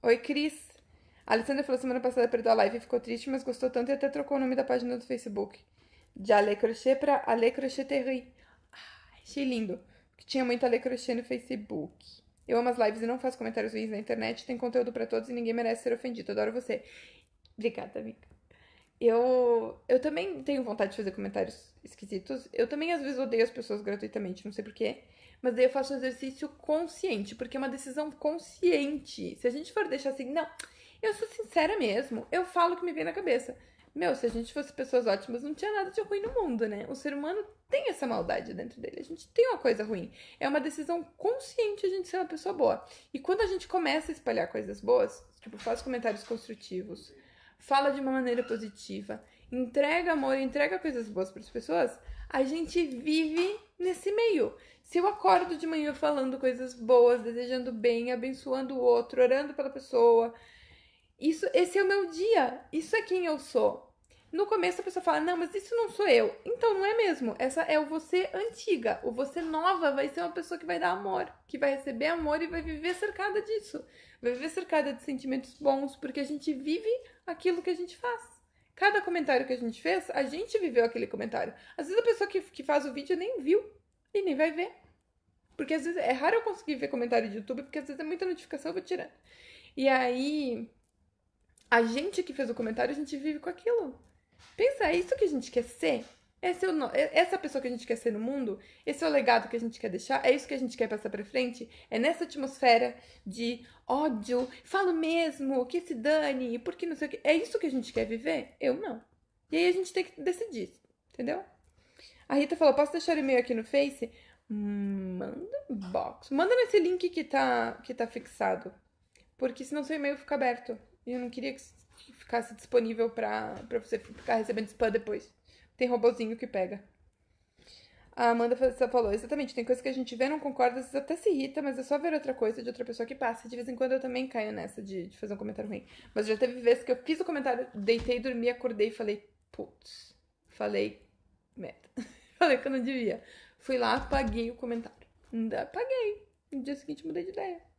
[SPEAKER 1] Oi, Cris. A Alessandra falou semana passada perdeu a live e ficou triste, mas gostou tanto e até trocou o nome da página do Facebook. De Ale Crochet pra Ale Crocheterie. Ah, achei lindo. Porque tinha muita Ale Crochet no Facebook. Eu amo as lives e não faço comentários ruins na internet. Tem conteúdo para todos e ninguém merece ser ofendido. Adoro você. Obrigada, amiga. Eu, eu também tenho vontade de fazer comentários esquisitos. Eu também, às vezes, odeio as pessoas gratuitamente, não sei porquê. Mas daí eu faço exercício consciente, porque é uma decisão consciente. Se a gente for deixar assim, não, eu sou sincera mesmo, eu falo o que me vem na cabeça. Meu, se a gente fosse pessoas ótimas, não tinha nada de ruim no mundo, né? O ser humano tem essa maldade dentro dele, a gente tem uma coisa ruim. É uma decisão consciente a gente ser uma pessoa boa. E quando a gente começa a espalhar coisas boas, tipo, faz comentários construtivos, fala de uma maneira positiva, entrega amor, entrega coisas boas para as pessoas, a gente vive nesse meio. Se eu acordo de manhã falando coisas boas, desejando bem, abençoando o outro, orando pela pessoa, isso, esse é o meu dia, isso é quem eu sou. No começo a pessoa fala, não, mas isso não sou eu. Então não é mesmo. Essa é o você antiga. O você nova vai ser uma pessoa que vai dar amor, que vai receber amor e vai viver cercada disso. Vai viver cercada de sentimentos bons, porque a gente vive aquilo que a gente faz. Cada comentário que a gente fez, a gente viveu aquele comentário. Às vezes a pessoa que, que faz o vídeo nem viu e nem vai ver. Porque às vezes é raro eu conseguir ver comentário de YouTube, porque às vezes é muita notificação, eu vou tirando. E aí, a gente que fez o comentário, a gente vive com aquilo. Pensa, é isso que a gente quer ser? Esse é o, é, essa pessoa que a gente quer ser no mundo? Esse é o legado que a gente quer deixar? É isso que a gente quer passar pra frente? É nessa atmosfera de ódio, falo mesmo, que se dane, porque não sei o que. É isso que a gente quer viver? Eu não. E aí a gente tem que decidir, entendeu? A Rita falou: posso deixar o e-mail aqui no Face? Manda box. Manda nesse link que tá, que tá fixado. Porque senão seu e-mail fica aberto. E eu não queria que ficasse disponível pra, pra você ficar recebendo spam depois. Tem robozinho que pega. A Amanda falou, exatamente, tem coisa que a gente vê, não concorda, às vezes até se irrita, mas é só ver outra coisa de outra pessoa que passa. De vez em quando eu também caio nessa de, de fazer um comentário ruim. Mas já teve vezes que eu fiz o comentário, deitei, dormi, acordei e falei, putz, falei merda. (laughs) falei que eu não devia. Fui lá, paguei o comentário. Paguei. No dia seguinte mudei de ideia.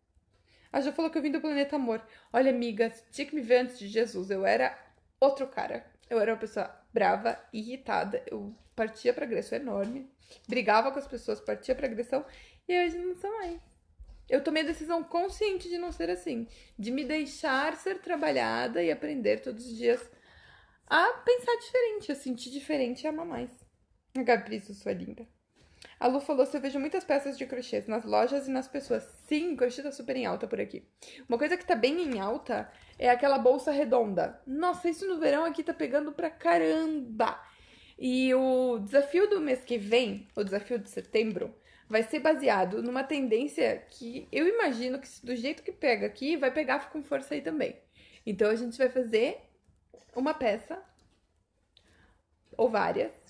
[SPEAKER 1] A Jo falou que eu vim do planeta amor. Olha, amiga, tinha que me ver antes de Jesus. Eu era outro cara. Eu era uma pessoa brava, irritada. Eu partia pra agressão enorme. Brigava com as pessoas, partia pra agressão. E hoje não sou mais. Eu tomei a decisão consciente de não ser assim. De me deixar ser trabalhada e aprender todos os dias a pensar diferente, a sentir diferente e amar mais. A isso sua linda. A Lu falou se eu vejo muitas peças de crochês nas lojas e nas pessoas. Sim, crochê tá super em alta por aqui. Uma coisa que tá bem em alta é aquela bolsa redonda. Nossa, isso no verão aqui tá pegando pra caramba! E o desafio do mês que vem, o desafio de setembro, vai ser baseado numa tendência que eu imagino que do jeito que pega aqui, vai pegar com força aí também. Então a gente vai fazer uma peça ou várias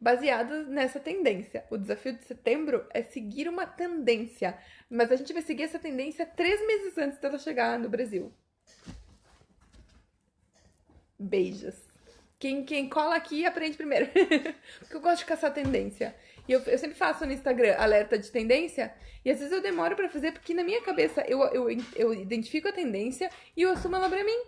[SPEAKER 1] baseadas nessa tendência. O desafio de setembro é seguir uma tendência, mas a gente vai seguir essa tendência três meses antes dela chegar no Brasil. Beijos. Quem, quem cola aqui aprende primeiro. (laughs) Porque eu gosto de caçar tendência. E eu, eu sempre faço no Instagram alerta de tendência. E às vezes eu demoro para fazer, porque na minha cabeça eu, eu, eu identifico a tendência e eu assumo ela pra mim.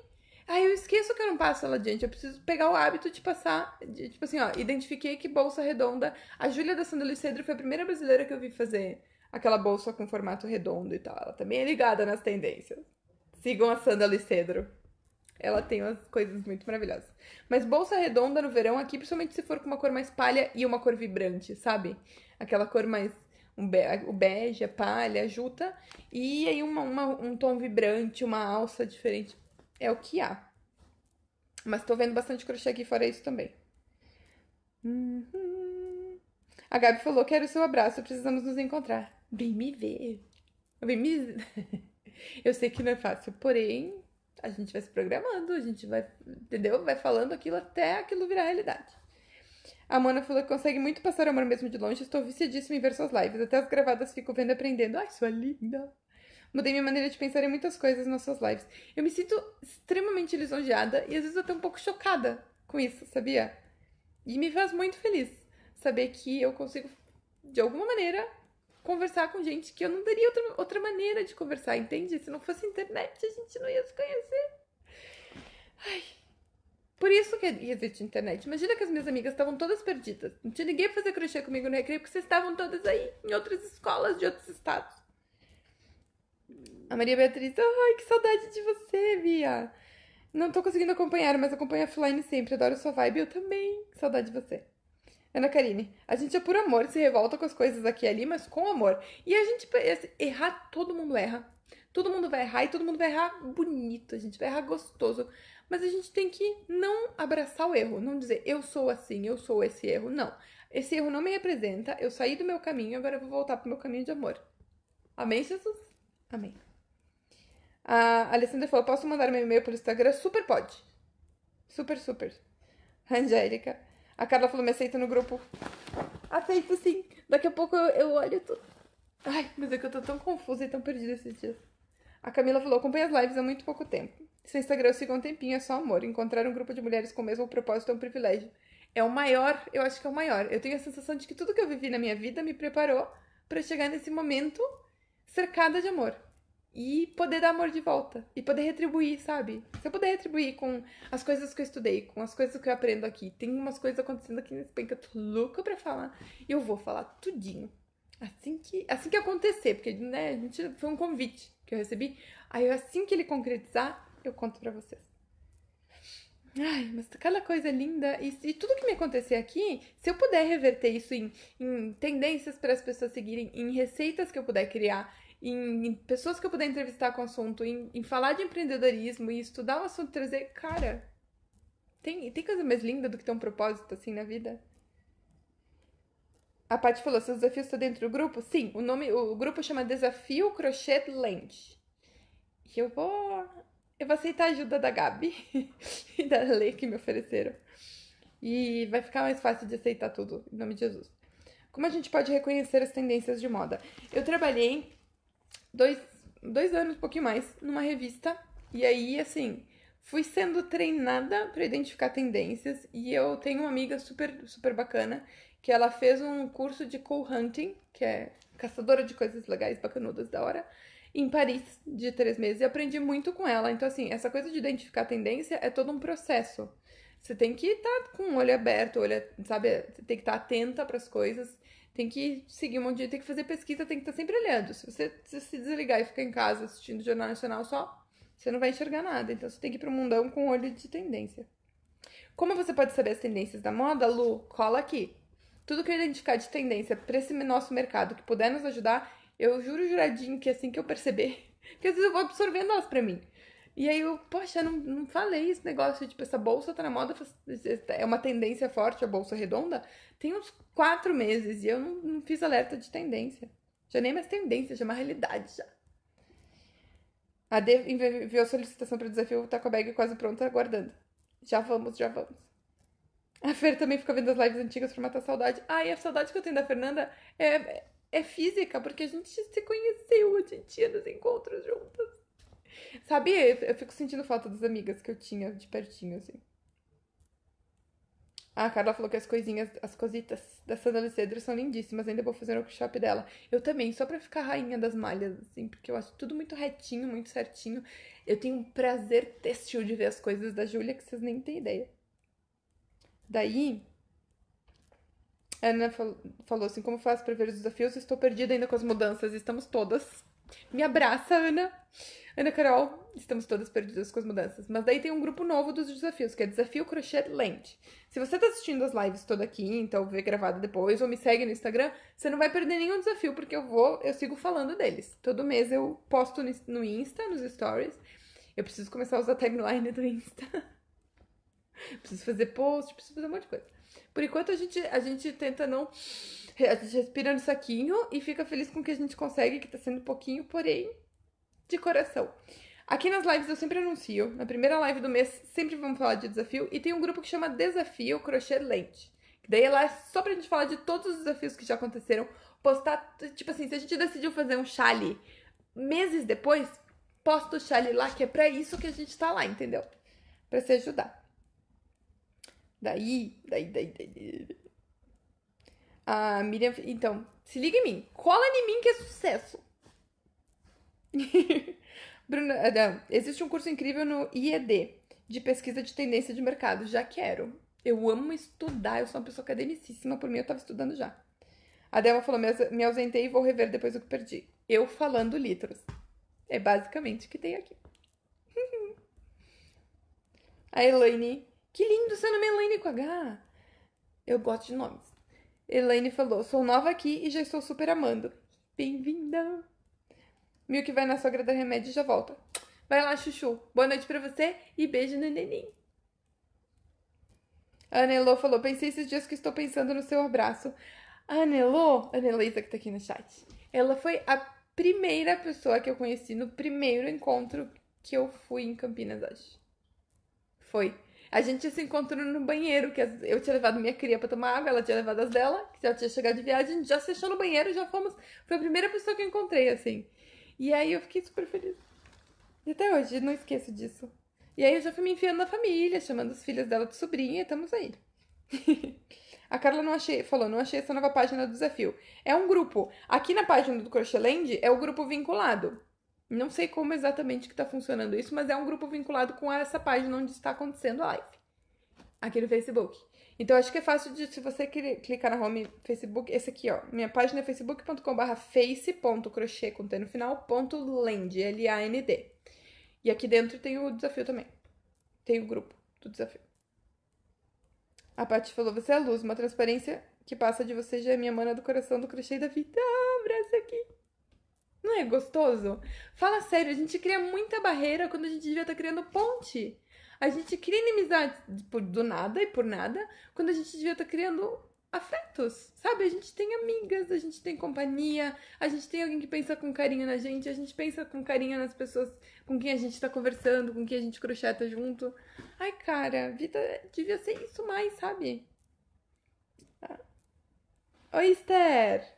[SPEAKER 1] Aí eu esqueço que eu não passo ela adiante. Eu preciso pegar o hábito de passar. De, tipo assim, ó, identifiquei que bolsa redonda. A Júlia da Sandra Cedro foi a primeira brasileira que eu vi fazer aquela bolsa com formato redondo e tal. Ela também é ligada nas tendências. Sigam a Sandra Cedro. Ela tem umas coisas muito maravilhosas. Mas bolsa redonda no verão aqui, principalmente se for com uma cor mais palha e uma cor vibrante, sabe? Aquela cor mais um be o bege, a palha, a juta, e aí uma, uma, um tom vibrante, uma alça diferente é o que há. Mas tô vendo bastante crochê aqui fora isso também. Uhum. A Gabi falou, quero o seu abraço, precisamos nos encontrar. Vem me ver. Vem me... (laughs) Eu sei que não é fácil, porém, a gente vai se programando, a gente vai, entendeu? Vai falando aquilo até aquilo virar realidade. A Mona falou que consegue muito passar amor mesmo de longe. Estou viciadíssima em ver suas lives. Até as gravadas fico vendo e aprendendo. Ai, sua linda! Mudei minha maneira de pensar em muitas coisas nas suas lives. Eu me sinto extremamente lisonjeada e às vezes até um pouco chocada com isso, sabia? E me faz muito feliz saber que eu consigo, de alguma maneira, conversar com gente que eu não daria outra, outra maneira de conversar, entende? Se não fosse internet, a gente não ia se conhecer. Ai. Por isso que existe internet. Imagina que as minhas amigas estavam todas perdidas. Não tinha ninguém pra fazer crochê comigo no recreio, porque vocês estavam todas aí, em outras escolas de outros estados. A Maria Beatriz, ai, que saudade de você, Bia. Não tô conseguindo acompanhar, mas acompanho offline sempre. Adoro sua vibe, eu também. Saudade de você. Ana Karine, a gente é por amor, se revolta com as coisas aqui e ali, mas com amor. E a gente errar, todo mundo erra. Todo mundo vai errar e todo mundo vai errar bonito, a gente vai errar gostoso. Mas a gente tem que não abraçar o erro, não dizer eu sou assim, eu sou esse erro. Não. Esse erro não me representa, eu saí do meu caminho, agora eu vou voltar pro meu caminho de amor. Amém, Jesus? Amém. A Alessandra falou: posso mandar meu e-mail pelo Instagram? Super pode. Super, super. A Angélica. A Carla falou: me aceita no grupo. Aceito sim. Daqui a pouco eu, eu olho tudo. Ai, mas é que eu tô tão confusa e tão perdida esses dias. A Camila falou: acompanha as lives há muito pouco tempo. Seu Instagram eu sigo há um tempinho, é só amor. Encontrar um grupo de mulheres com o mesmo propósito é um privilégio. É o maior, eu acho que é o maior. Eu tenho a sensação de que tudo que eu vivi na minha vida me preparou para chegar nesse momento cercada de amor e poder dar amor de volta e poder retribuir, sabe? Se eu puder retribuir com as coisas que eu estudei, com as coisas que eu aprendo aqui, tem umas coisas acontecendo aqui nesse país que eu tô louca pra falar, eu vou falar tudinho. Assim que, assim que acontecer, porque né, a gente, foi um convite que eu recebi, aí assim que ele concretizar, eu conto pra vocês. Ai, mas aquela coisa linda. E, e, tudo que me acontecer aqui, se eu puder reverter isso em, em tendências para as pessoas seguirem, em receitas que eu puder criar, em, em pessoas que eu puder entrevistar com o assunto, em, em falar de empreendedorismo e estudar o assunto, trazer. Cara, tem, tem coisa mais linda do que ter um propósito assim na vida? A Paty falou: seus desafios estão dentro do grupo? Sim, o nome, o grupo chama Desafio Crochet Lente. E eu vou. Eu vou aceitar a ajuda da Gabi (laughs) e da Lei que me ofereceram. E vai ficar mais fácil de aceitar tudo, em nome de Jesus. Como a gente pode reconhecer as tendências de moda? Eu trabalhei dois, dois anos, um pouquinho mais, numa revista. E aí, assim, fui sendo treinada para identificar tendências. E eu tenho uma amiga super, super bacana que ela fez um curso de cool hunting, que é caçadora de coisas legais, bacanudas, da hora, em Paris, de três meses. E aprendi muito com ela. Então, assim, essa coisa de identificar tendência é todo um processo. Você tem que estar tá com o olho aberto, olho, sabe? Tem que estar tá atenta para as coisas tem que seguir um monte de. tem que fazer pesquisa, tem que estar tá sempre olhando. Se você se desligar e ficar em casa assistindo o Jornal Nacional só, você não vai enxergar nada. Então você tem que ir para o mundão com olho de tendência. Como você pode saber as tendências da moda, Lu? Cola aqui. Tudo que eu identificar de tendência para esse nosso mercado que puder nos ajudar, eu juro juradinho que assim que eu perceber, (laughs) que às vezes eu vou absorvendo elas para mim. E aí eu, poxa, não, não falei esse negócio, tipo, essa bolsa tá na moda, é uma tendência forte, a bolsa redonda, tem uns quatro meses e eu não, não fiz alerta de tendência. Já nem mais tendência, já é uma realidade já. A D enviou solicitação para o desafio, tá com a bag quase pronta, aguardando. Já vamos, já vamos. A Fer também fica vendo as lives antigas pra matar a saudade. Ah, e a saudade que eu tenho da Fernanda é, é física, porque a gente se conheceu, a gente ia nos encontros juntas. Sabia? Eu fico sentindo falta das amigas que eu tinha de pertinho, assim. Ah, a Carla falou que as coisinhas, as cositas da Sandra cedro são lindíssimas. Ainda vou fazer o um workshop dela. Eu também, só pra ficar rainha das malhas, assim, porque eu acho tudo muito retinho, muito certinho. Eu tenho um prazer têxtil de ver as coisas da Júlia que vocês nem têm ideia. Daí, a Ana falou assim: como faço pra ver os desafios? Estou perdida ainda com as mudanças. Estamos todas me abraça, Ana. Ana Carol, estamos todas perdidas com as mudanças. Mas daí tem um grupo novo dos desafios, que é Desafio Crochê Lente. Se você tá assistindo as lives toda quinta, então ou vê gravada depois, ou me segue no Instagram, você não vai perder nenhum desafio, porque eu vou, eu sigo falando deles. Todo mês eu posto no Insta, nos stories. Eu preciso começar a usar a timeline do Insta. (laughs) preciso fazer post, preciso fazer um monte de coisa. Por enquanto, a gente, a gente tenta não. A gente respira no saquinho e fica feliz com o que a gente consegue, que tá sendo pouquinho, porém, de coração. Aqui nas lives eu sempre anuncio, na primeira live do mês sempre vamos falar de desafio e tem um grupo que chama Desafio Crochê Lente. Que daí lá é só pra gente falar de todos os desafios que já aconteceram, postar, tipo assim, se a gente decidiu fazer um chale meses depois, posta o chale lá, que é pra isso que a gente tá lá, entendeu? Pra se ajudar. Daí, daí, daí, daí. A Miriam. Então, se liga em mim. Cola em mim que é sucesso. (laughs) Bruna, ah, não, existe um curso incrível no IED de pesquisa de tendência de mercado. Já quero. Eu amo estudar, eu sou uma pessoa academicíssima, por mim eu tava estudando já. A Delma falou: me ausentei e vou rever depois o que perdi. Eu falando litros. É basicamente o que tem aqui. (laughs) a Elaine que lindo seu nome é Elaine com H. Eu gosto de nomes. Elaine falou: Sou nova aqui e já estou super amando. Bem-vinda. Milk vai na sogra da remédio e já volta. Vai lá, Chuchu. Boa noite pra você e beijo no neném. A Anelô falou: Pensei esses dias que estou pensando no seu abraço. A Anelô, a que tá aqui no chat, ela foi a primeira pessoa que eu conheci no primeiro encontro que eu fui em Campinas, acho. Foi. A gente se encontrou no banheiro, que eu tinha levado minha cria pra tomar água, ela tinha levado as dela, que já tinha chegado de viagem, já se achou no banheiro, já fomos. Foi a primeira pessoa que eu encontrei, assim. E aí eu fiquei super feliz. E até hoje, não esqueço disso. E aí eu já fui me enfiando na família, chamando os filhos dela de sobrinha, e estamos aí. (laughs) a Carla não achei, falou, não achei essa nova página do desafio. É um grupo. Aqui na página do Land é o grupo vinculado. Não sei como exatamente que tá funcionando isso, mas é um grupo vinculado com essa página onde está acontecendo a live. Aqui no Facebook. Então acho que é fácil de, se você clicar na home Facebook, esse aqui, ó. Minha página é facebook.com/barra face.crochê com T no final, ponto land, L-A-N-D. E aqui dentro tem o desafio também. Tem o grupo do desafio. A Paty falou, você é a luz, uma transparência que passa de você já é minha mana do coração do crochê da vida. Ah, abraço aqui. Não é gostoso? Fala sério, a gente cria muita barreira quando a gente devia estar tá criando ponte. A gente cria inimizade por, do nada e por nada quando a gente devia estar tá criando afetos, sabe? A gente tem amigas, a gente tem companhia, a gente tem alguém que pensa com carinho na gente, a gente pensa com carinho nas pessoas com quem a gente está conversando, com quem a gente crocheta junto. Ai, cara, vida devia ser isso mais, sabe? Ah. Oi, Esther!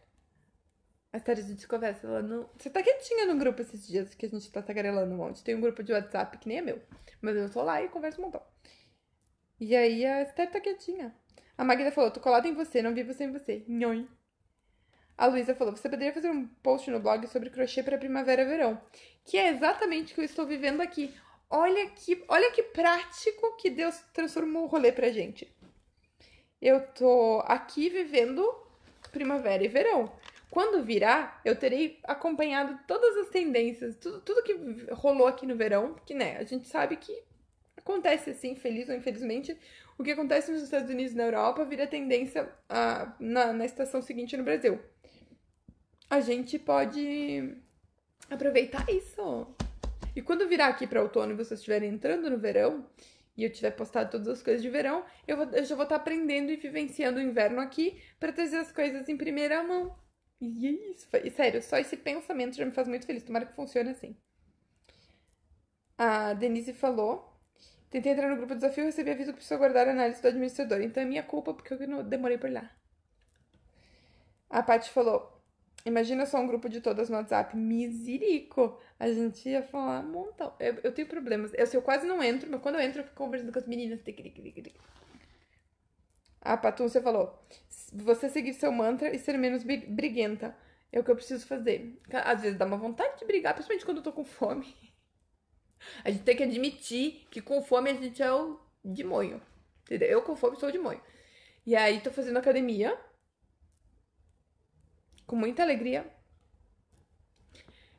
[SPEAKER 1] A história de conversa ela não Você tá quietinha no grupo esses dias que a gente tá tagarelando um monte. Tem um grupo de WhatsApp que nem é meu. Mas eu tô lá e converso um montão. E aí a Esther tá quietinha. A Magda falou: tô colada em você, não vivo sem você. Nhoi. A Luísa falou: você poderia fazer um post no blog sobre crochê para primavera-verão. Que é exatamente o que eu estou vivendo aqui. Olha que, olha que prático que Deus transformou o rolê pra gente. Eu tô aqui vivendo primavera e verão. Quando virar, eu terei acompanhado todas as tendências, tudo, tudo que rolou aqui no verão, que né, a gente sabe que acontece assim, feliz ou infelizmente, o que acontece nos Estados Unidos e na Europa vira tendência a, ah, na, na estação seguinte no Brasil. A gente pode aproveitar isso. E quando virar aqui para outono e vocês estiverem entrando no verão, e eu tiver postado todas as coisas de verão, eu, vou, eu já vou estar tá aprendendo e vivenciando o inverno aqui para trazer as coisas em primeira mão. E é isso. E, sério, só esse pensamento já me faz muito feliz. Tomara que funcione assim. A Denise falou. Tentei entrar no grupo do desafio e recebi aviso que preciso guardar a análise do administrador. Então é minha culpa porque eu não demorei por lá. A Paty falou: Imagina só um grupo de todas no WhatsApp. Miserico! A gente ia falar um montão. Eu, eu, tenho problemas. Eu, eu quase não entro, mas quando eu entro, eu fico conversando com as meninas. A Patúcia falou: você seguir seu mantra e ser menos briguenta. É o que eu preciso fazer. Às vezes dá uma vontade de brigar, principalmente quando eu tô com fome. (laughs) A gente tem que admitir que com fome a gente é o de moio. Entendeu? Eu com fome sou o de moio. E aí tô fazendo academia. Com muita alegria.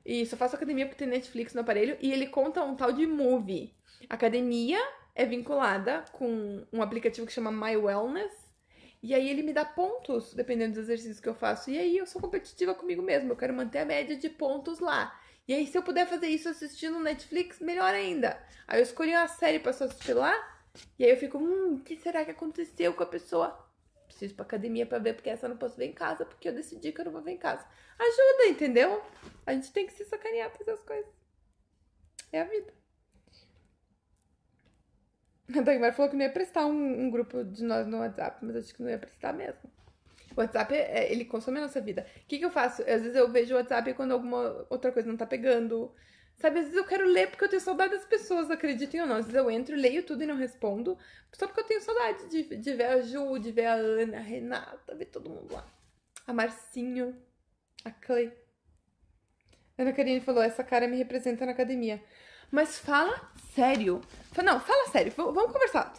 [SPEAKER 1] E só faço academia porque tem Netflix no aparelho. E ele conta um tal de movie. Academia é vinculada com um aplicativo que chama My Wellness e aí ele me dá pontos, dependendo dos exercícios que eu faço. E aí eu sou competitiva comigo mesma, eu quero manter a média de pontos lá. E aí, se eu puder fazer isso assistindo Netflix, melhor ainda. Aí eu escolhi uma série pra só assistir lá, e aí eu fico, hum, o que será que aconteceu com a pessoa? Preciso ir pra academia pra ver, porque essa eu não posso ver em casa, porque eu decidi que eu não vou ver em casa. Ajuda, entendeu? A gente tem que se sacanear pra essas coisas. É a vida. (laughs) A Dagmar falou que não ia prestar um, um, grupo de nós no WhatsApp, mas acho que não ia prestar mesmo. O WhatsApp, é, ele consome a nossa vida. O que, que eu faço? Às vezes eu vejo o WhatsApp quando alguma outra coisa não tá pegando. Sabe, às vezes eu quero ler porque eu tenho saudade das pessoas, acreditem ou não. Às vezes eu entro, leio tudo e não respondo, só porque eu tenho saudade de, de ver a Ju, de ver a Ana, a Renata, ver todo mundo lá. A Marcinho, a Clay. Ana Karine falou: essa cara me representa na academia. Mas fala sério. não, fala sério. Vamos conversar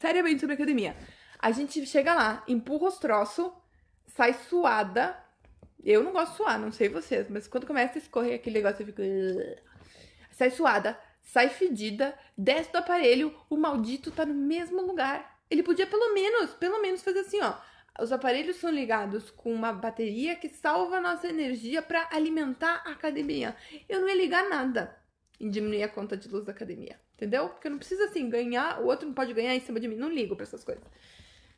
[SPEAKER 1] seriamente sobre academia. A gente chega lá, empurra os troços, sai suada. Eu não gosto de suar, não sei vocês, mas quando começa a escorrer aquele negócio, eu fico. Sai suada, sai fedida, desce do aparelho, o maldito tá no mesmo lugar. Ele podia pelo menos, pelo menos fazer assim, ó. Os aparelhos são ligados com uma bateria que salva a nossa energia para alimentar a academia. Eu não ia ligar nada em diminuir a conta de luz da academia. Entendeu? Porque não precisa assim ganhar, o outro não pode ganhar em cima de mim. Não ligo para essas coisas.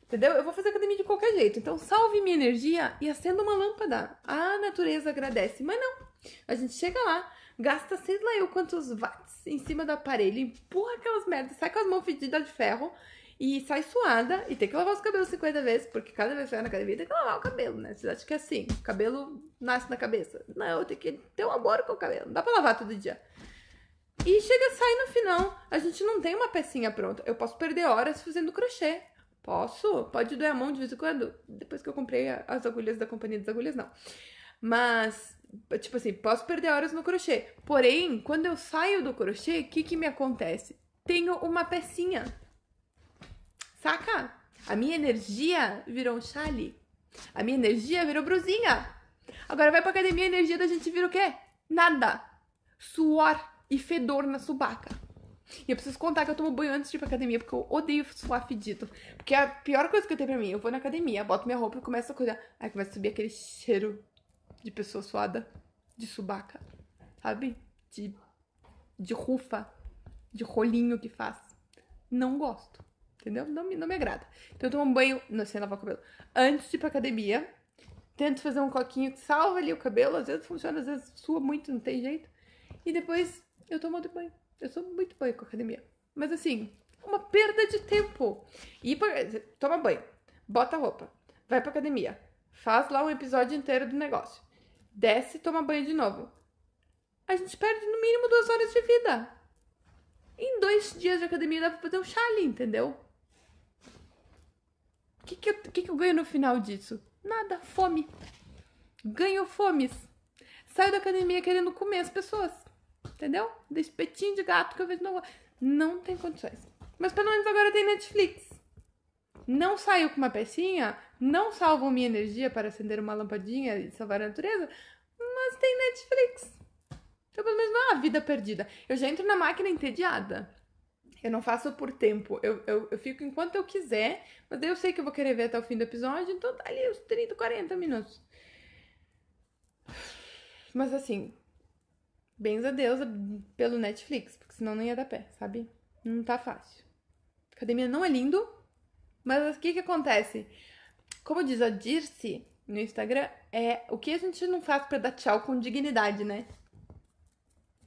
[SPEAKER 1] Entendeu? Eu vou fazer academia de qualquer jeito. Então, salve minha energia e acenda uma lâmpada. A natureza agradece. Mas não. A gente chega lá, gasta sei lá eu quantos watts em cima do aparelho, empurra aquelas merdas, sai com as mãos fedidas de ferro e sai suada e tem que lavar os cabelos 50 vezes, porque cada vez que vai na academia tem que lavar o cabelo, né? Vocês acham que é assim? O cabelo nasce na cabeça. Não, tem que ter um amor com o cabelo. Não dá pra lavar todo dia. E chega a sair no final. A gente não tem uma pecinha pronta. Eu posso perder horas fazendo crochê. Posso? Pode doer a mão de vez em quando. Depois que eu comprei as agulhas da Companhia das Agulhas, não. Mas, tipo assim, posso perder horas no crochê. Porém, quando eu saio do crochê, o que, que me acontece? Tenho uma pecinha. Saca? A minha energia virou um chale. A minha energia virou brusinha. Agora vai pra academia, a energia da gente vira o quê? Nada. Suor e fedor na subaca. E eu preciso contar que eu tomo banho antes de ir pra academia, porque eu odeio suar fedido. Porque é a pior coisa que eu tenho pra mim, eu vou na academia, boto minha roupa e começo a cuidar. Aí começa a subir aquele cheiro de pessoa suada, de subaca, sabe? De, de rufa, de rolinho que faz. Não gosto, entendeu? Não me, não me agrada. Então eu tomo banho, não sei lavar o cabelo, antes de ir pra academia. Tento fazer um coquinho que salva ali o cabelo, às vezes funciona, às vezes sua muito, não tem jeito. E depois eu tomo muito banho. Eu sou muito banho com academia. Mas assim, uma perda de tempo. E toma banho, bota roupa, vai pra academia, faz lá um episódio inteiro do negócio, desce e toma banho de novo. A gente perde no mínimo duas horas de vida. Em dois dias de academia dá pra fazer um chale, entendeu? O que que que, que eu ganho no final disso? Nada, fome. Ganho fomes. Saio da academia querendo comer as pessoas. Entendeu? Do petinho de gato que eu vejo no... Não tem condições. Mas pelo menos agora tem Netflix. Não saiu com uma pecinha, não salvam minha energia para acender uma lampadinha e salvar a natureza, mas tem Netflix. Então, pelo menos não é uma vida perdida. Eu já entro na máquina entediada. Eu não faço por tempo. Eu, eu, eu fico enquanto eu quiser, mas daí eu sei que eu vou querer ver até o fim do episódio, então tá ali os 30, 40 minutos. Mas assim, Benza a Deus pelo Netflix, porque senão não ia dar pé, sabe? Não tá fácil. Academia não é lindo, mas o que que acontece? Como diz a Dirce no Instagram, é o que a gente não faz para dar tchau com dignidade, né?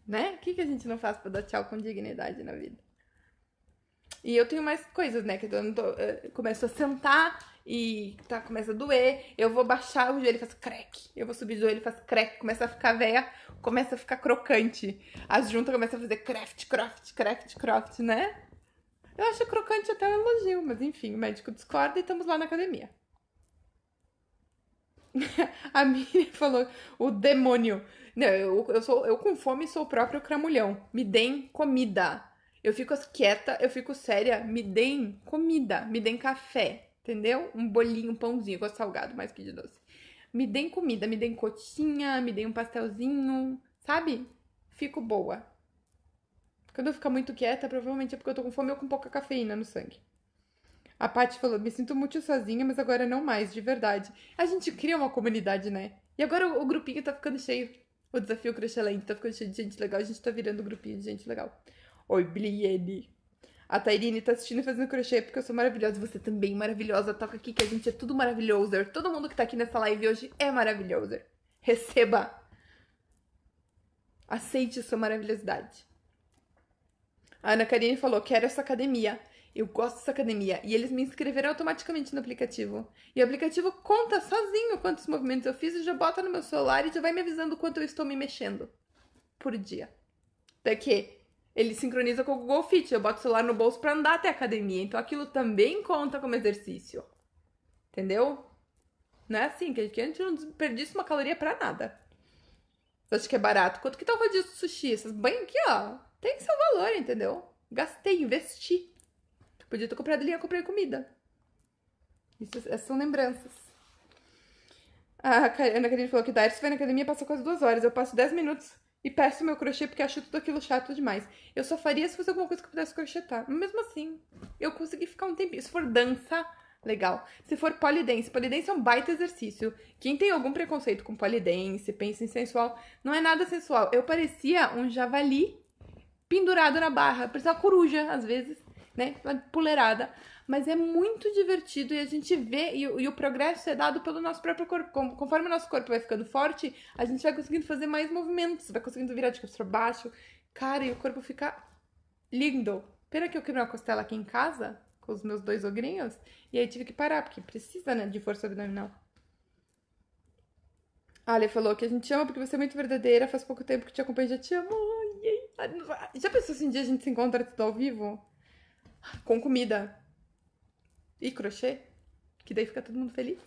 [SPEAKER 1] Né? O que que a gente não faz para dar tchau com dignidade na vida? E eu tenho mais coisas, né? Que eu, tô, eu começo a sentar e tá, começa a doer, eu vou baixar o joelho e faz crack. Eu vou subir o joelho e faz crack, começa a ficar velha, começa a ficar crocante. As juntas começam a fazer craft, craft, craft, craft, né? Eu acho crocante até o elogio, mas enfim, o médico discorda e estamos lá na academia. (laughs) a Miriam falou, o demônio. Não, eu, eu, sou, eu com fome sou o próprio cramulhão. Me deem comida. Eu fico quieta, eu fico séria. Me deem comida, me deem café, entendeu? Um bolinho, um pãozinho, eu gosto salgado mais que de doce. Me deem comida, me deem coxinha, me deem um pastelzinho, sabe? Fico boa. Quando eu ficar muito quieta, provavelmente é porque eu tô com fome ou com pouca cafeína no sangue. A Paty falou: me sinto muito sozinha, mas agora não mais, de verdade. A gente cria uma comunidade, né? E agora o, o grupinho tá ficando cheio. O desafio Crush Além tá ficando cheio de gente legal, a gente tá virando um grupinho de gente legal. Oi, Bliene. A Tairine tá assistindo e fazendo crochê porque eu sou maravilhosa. Você também maravilhosa. Toca aqui que a gente é tudo maravilhoso. Todo mundo que tá aqui nessa live hoje é maravilhoso. Receba! Aceite sua maravilhosidade. A Ana Karine falou: Quero essa academia. Eu gosto dessa academia. E eles me inscreveram automaticamente no aplicativo. E o aplicativo conta sozinho quantos movimentos eu fiz e já bota no meu celular e já vai me avisando quanto eu estou me mexendo por dia. Daqui ele sincroniza com o Google Fit. Eu boto o celular no bolso para andar até a academia. Então aquilo também conta como exercício. Entendeu? Não é assim, que a gente não desperdiça uma caloria para nada. Eu acho que é barato. Quanto que tá o rodízio de sushi? Essas banhas aqui, ó, tem seu valor, entendeu? Gastei, investi. Podia ter comprado ali, e comprei comida. Isso, essas são lembranças. Ah, a Ana Karine falou que se foi na academia e passou quase duas horas. Eu passo dez minutos e peço meu crochê porque acho tudo aquilo chato demais. Eu só faria se fosse alguma coisa que eu pudesse crochetar. Mas mesmo assim, eu consegui ficar um tempinho. Se for dança, legal. Se for polidense, polidense é um baita exercício. Quem tem algum preconceito com polidense, pensa em sensual, não é nada sensual. Eu parecia um javali pendurado na barra, parecia uma coruja às vezes né? Uma puleirada. Mas é muito divertido e a gente vê, e, e, o progresso é dado pelo nosso próprio corpo. Conforme o nosso corpo vai ficando forte, a gente vai conseguindo fazer mais movimentos, vai conseguindo virar de cabeça pra baixo. Cara, e o corpo fica lindo. Pena que eu queria uma costela aqui em casa, com os meus dois ogrinhos, e aí tive que parar, porque precisa, né, de força abdominal. A Ale falou que a gente ama porque você é muito verdadeira, faz pouco tempo que te acompanho, já te amo. Já pensou se um dia a gente se encontra tudo ao vivo? com comida e crochê, que daí fica todo mundo feliz.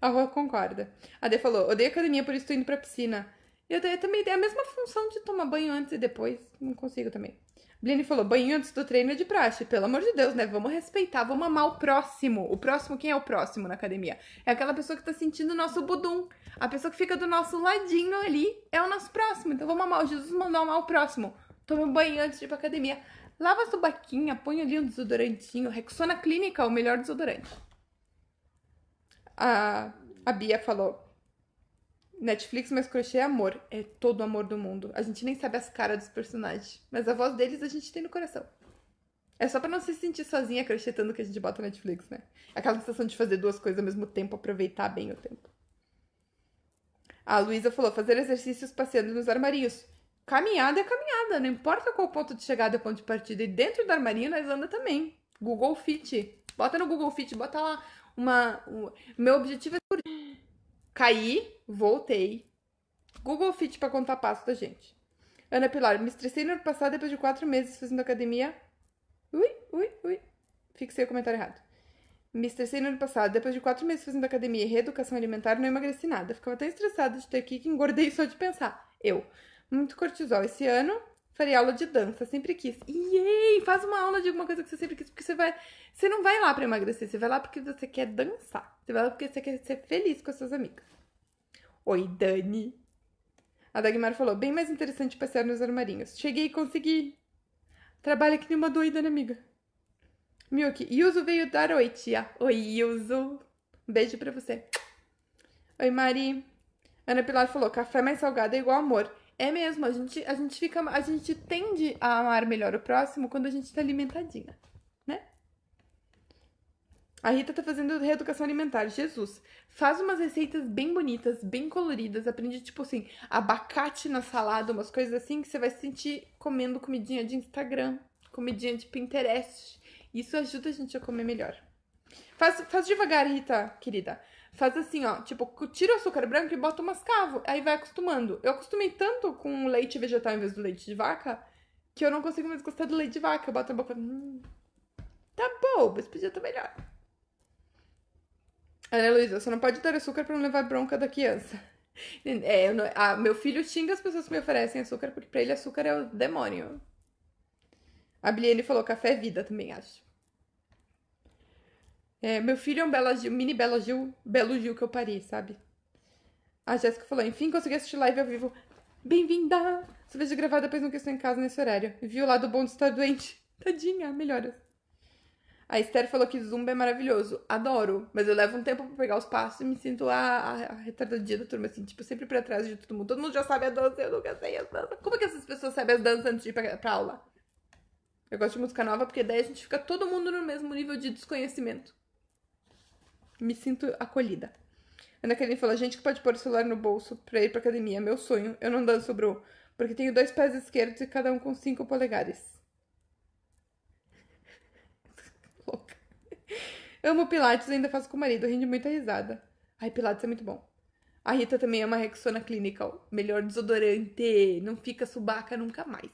[SPEAKER 1] A rua concorda. A Dê falou: odeio academia, por isso tô indo pra piscina. Eu, eu também tenho é a mesma função de tomar banho antes e depois. Não consigo também. Bline falou: banho antes do treino é de praxe. Pelo amor de Deus, né? Vamos respeitar, vamos amar o próximo. O próximo, quem é o próximo na academia? É aquela pessoa que tá sentindo o nosso budum. A pessoa que fica do nosso ladinho ali é o nosso próximo. Então vamos amar. Jesus mandou amar o próximo. Toma banho antes de ir pra academia. Lava sua baquinha, põe ali um desodorantinho. Rexona Clínica, o melhor desodorante. A, a Bia falou: Netflix, mas crochê é amor. É todo o amor do mundo. A gente nem sabe as caras dos personagens, mas a voz deles a gente tem no coração. É só para não se sentir sozinha crochetando que a gente bota Netflix, né? É aquela sensação de fazer duas coisas ao mesmo tempo, aproveitar bem o tempo. A Luísa falou: fazer exercícios passeando nos armários caminhada é caminhada, não importa qual ponto de chegada é o ponto de partida. E dentro do armarinho nós anda também. Google Fit. Bota no Google Fit, bota lá uma. Meu objetivo é por. Caí, voltei. Google Fit para contar passo da gente. Ana Pilar, me estressei no ano passado depois de quatro meses fazendo academia. Ui, ui, ui. Fixei o comentário errado. Me estressei no ano passado, depois de quatro meses fazendo academia e reeducação alimentar, não emagreci nada. Ficava tão estressada de ter aqui que engordei só de pensar. Eu muito cortisol. Esse ano, farei aula de dança, sempre quis. Yay! Faz uma aula de alguma coisa que você sempre quis, porque você vai. Você não vai lá para emagrecer, você vai lá porque você quer dançar. Você vai lá porque você quer ser feliz com as suas amigas. Oi, Dani. A Dagmar falou: bem mais interessante passear nos armarinhos. Cheguei e consegui. Trabalha que nem uma doida, né, amiga? Milk, Yuzu veio dar oi, tia. Oi, Yuzu. beijo pra você. Oi, Mari. Ana Pilar falou: café mais salgado é igual amor. É mesmo, a gente, a gente fica. A gente tende a amar melhor o próximo quando a gente tá alimentadinha, né? A Rita tá fazendo reeducação alimentar. Jesus, faz umas receitas bem bonitas, bem coloridas. Aprende, tipo assim, abacate na salada, umas coisas assim, que você vai se sentir comendo comidinha de Instagram, comidinha de Pinterest. Isso ajuda a gente a comer melhor. Faz, faz devagar, Rita, querida. Faz assim, ó, tipo, tira o açúcar branco e bota o mascavo. Aí vai acostumando. Eu acostumei tanto com leite vegetal em vez do leite de vaca que eu não consigo mais gostar do leite de vaca. Eu boto a boca. Hum, tá bom, mas podia estar tá melhor. Ana Luísa, você não pode dar açúcar para não levar bronca da criança. (laughs) É, não, a, meu filho xinga as pessoas que me oferecem açúcar, porque pra ele açúcar é o demônio. A Biliene falou café é vida também, acho. É, meu filho é um Bela Gil, mini Bela Gil, Belo Gil que eu parei, sabe? A Jéssica falou, enfim, consegui assistir live ao vivo. Bem-vinda! Só vejo gravar depois não que estou em casa nesse horário. Viu lá do bom de estar doente. Tadinha, melhoras. A Esther falou que Zumba é maravilhoso. Adoro, mas eu levo um tempo pra pegar os passos e me sinto a, a, a retardadinha da turma, assim, tipo, sempre pra trás de todo mundo. Todo mundo já sabe a dança, eu nunca sei as danças. Como é que essas pessoas sabem as danças antes de ir pra, pra aula? Eu gosto de música nova porque daí a gente fica todo mundo no mesmo nível de desconhecimento. Me sinto acolhida. Ana Karine fala, gente que pode pôr o celular no bolso pra ir pra academia. É meu sonho. Eu não danço, Bru. Porque tenho dois pés esquerdos e cada um com cinco polegares. (laughs) Louca. Amo Pilates, ainda faço com o marido. Rende muita risada. Ai, Pilates é muito bom. A Rita também é uma Rexona Clinical. Melhor desodorante. Não fica subaca nunca mais.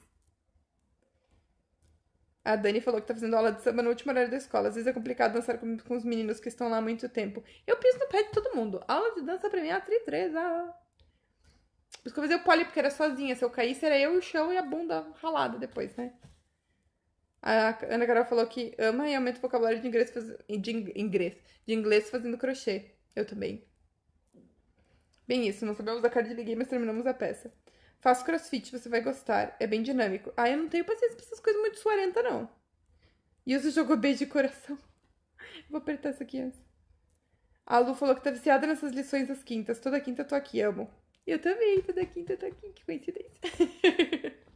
[SPEAKER 1] A Dani falou que tá fazendo aula de samba no último horário da escola. Às vezes é complicado dançar com, com os meninos que estão lá há muito tempo. Eu piso no pé de todo mundo. Aula de dança pra mim é a tri ah. Por isso que eu fazia o poli, porque era sozinha. Se eu caísse, era eu, o chão e a bunda ralada depois, né? A Ana Carol falou que ama e aumenta o vocabulário de inglês, faz... de, inglês, de inglês fazendo crochê. Eu também. Bem isso, não sabemos a cara de ninguém, mas terminamos a peça. Faço crossfit, você vai gostar. É bem dinâmico. Ah, eu não tenho paciência pra essas coisas muito suarenta, não. E jogou beijo de coração. (laughs) Vou apertar essa aqui Essa. A Lu falou que tá viciada nessas lições das quintas. Toda quinta eu tô aqui, amo. Eu também, toda quinta eu tô aqui. Que coincidência. (laughs)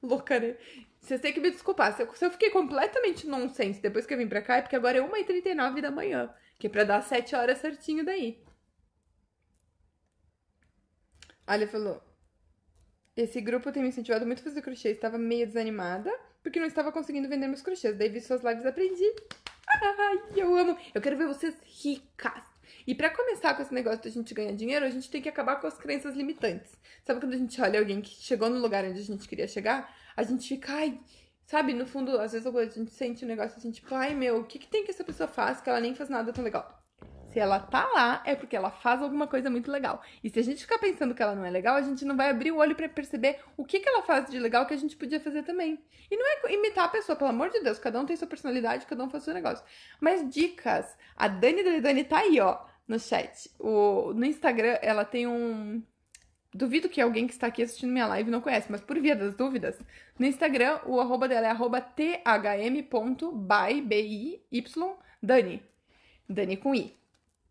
[SPEAKER 1] Louca, né? Vocês têm que me desculpar. Se eu, fiquei completamente nonsense depois que eu vim pra cá, é porque agora é 1h39 da manhã. Que é pra dar 7 horas certinho daí. A Lu falou, esse grupo tem me incentivado muito a fazer crochê. Estava meio desanimada porque não estava conseguindo vender meus crochês. Daí vi suas lives aprendi. Ai, eu amo. Eu quero ver vocês ricas. E para começar com esse negócio de a gente ganhar dinheiro, a gente tem que acabar com as crenças limitantes. Sabe quando a gente olha alguém que chegou no lugar onde a gente queria chegar, a gente fica, ai, sabe, no fundo, às vezes a gente sente um negócio assim, tipo, ai meu, o que, que tem que essa pessoa faz que ela nem faz nada tão legal? se ela tá lá, é porque ela faz alguma coisa muito legal. E se a gente ficar pensando que ela não é legal, a gente não vai abrir o olho para perceber o que, que ela faz de legal que a gente podia fazer também. E não é imitar a pessoa, pelo amor de Deus, cada um tem sua personalidade, cada um faz seu negócio. Mas dicas. A Dani da Dani tá aí, ó, no chat. O, no Instagram, ela tem um. Duvido que alguém que está aqui assistindo minha live não conhece, mas por via das dúvidas, no Instagram, o arroba dela é arroba thm.by, B-I-Y, Dani. Dani com I.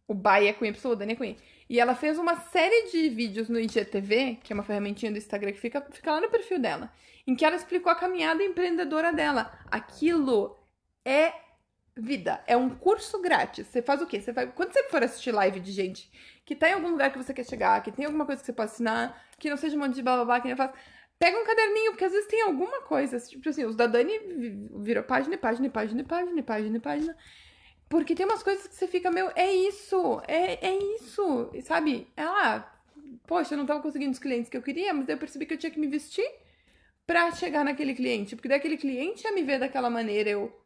[SPEAKER 1] O by é com Y, o Dani é com I. E ela fez uma série de vídeos no IGTV, que é uma ferramentinha do Instagram que fica, fica lá no perfil dela, em que ela explicou a caminhada empreendedora dela. Aquilo é vida, é um curso grátis. Você faz o quê? Você vai... Quando você for assistir live de gente que tá em algum lugar que você quer chegar, que tem alguma coisa que você pode ensinar, que não seja um monte de blá blá blá, que nem faz. Pega um caderninho, porque às vezes tem alguma coisa. Tipo assim, os da Dani virou página, e página, e página, e página, página, página. Porque tem umas coisas que você fica, meu, é isso, é, é isso, sabe? Ela, poxa, eu não tava conseguindo os clientes que eu queria, mas daí eu percebi que eu tinha que me vestir pra chegar naquele cliente. Porque daquele cliente ia me ver daquela maneira, eu.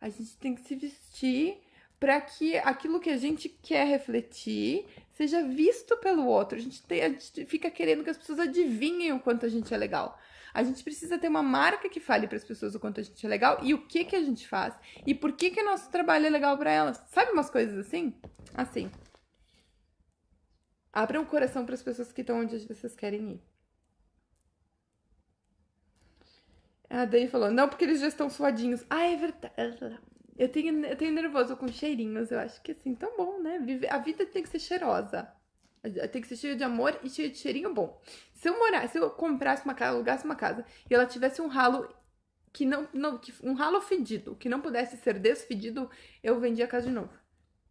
[SPEAKER 1] A gente tem que se vestir para que aquilo que a gente quer refletir seja visto pelo outro. A gente, tem, a gente fica querendo que as pessoas adivinhem o quanto a gente é legal. A gente precisa ter uma marca que fale para as pessoas o quanto a gente é legal e o que que a gente faz e por que que o nosso trabalho é legal para elas. Sabe umas coisas assim? Assim. Abre o coração para as pessoas que estão onde vocês querem ir. A Dani falou: "Não, porque eles já estão suadinhos". Ah, é verdade. Eu tenho, eu tenho nervoso com cheirinhos. Eu acho que assim, tão bom, né? A vida tem que ser cheirosa. Tem que ser cheia de amor e cheia de cheirinho bom. Se eu morar, se eu comprasse uma casa, alugasse uma casa e ela tivesse um ralo que não, não que, um ralo fedido, que não pudesse ser desfedido, eu vendia a casa de novo.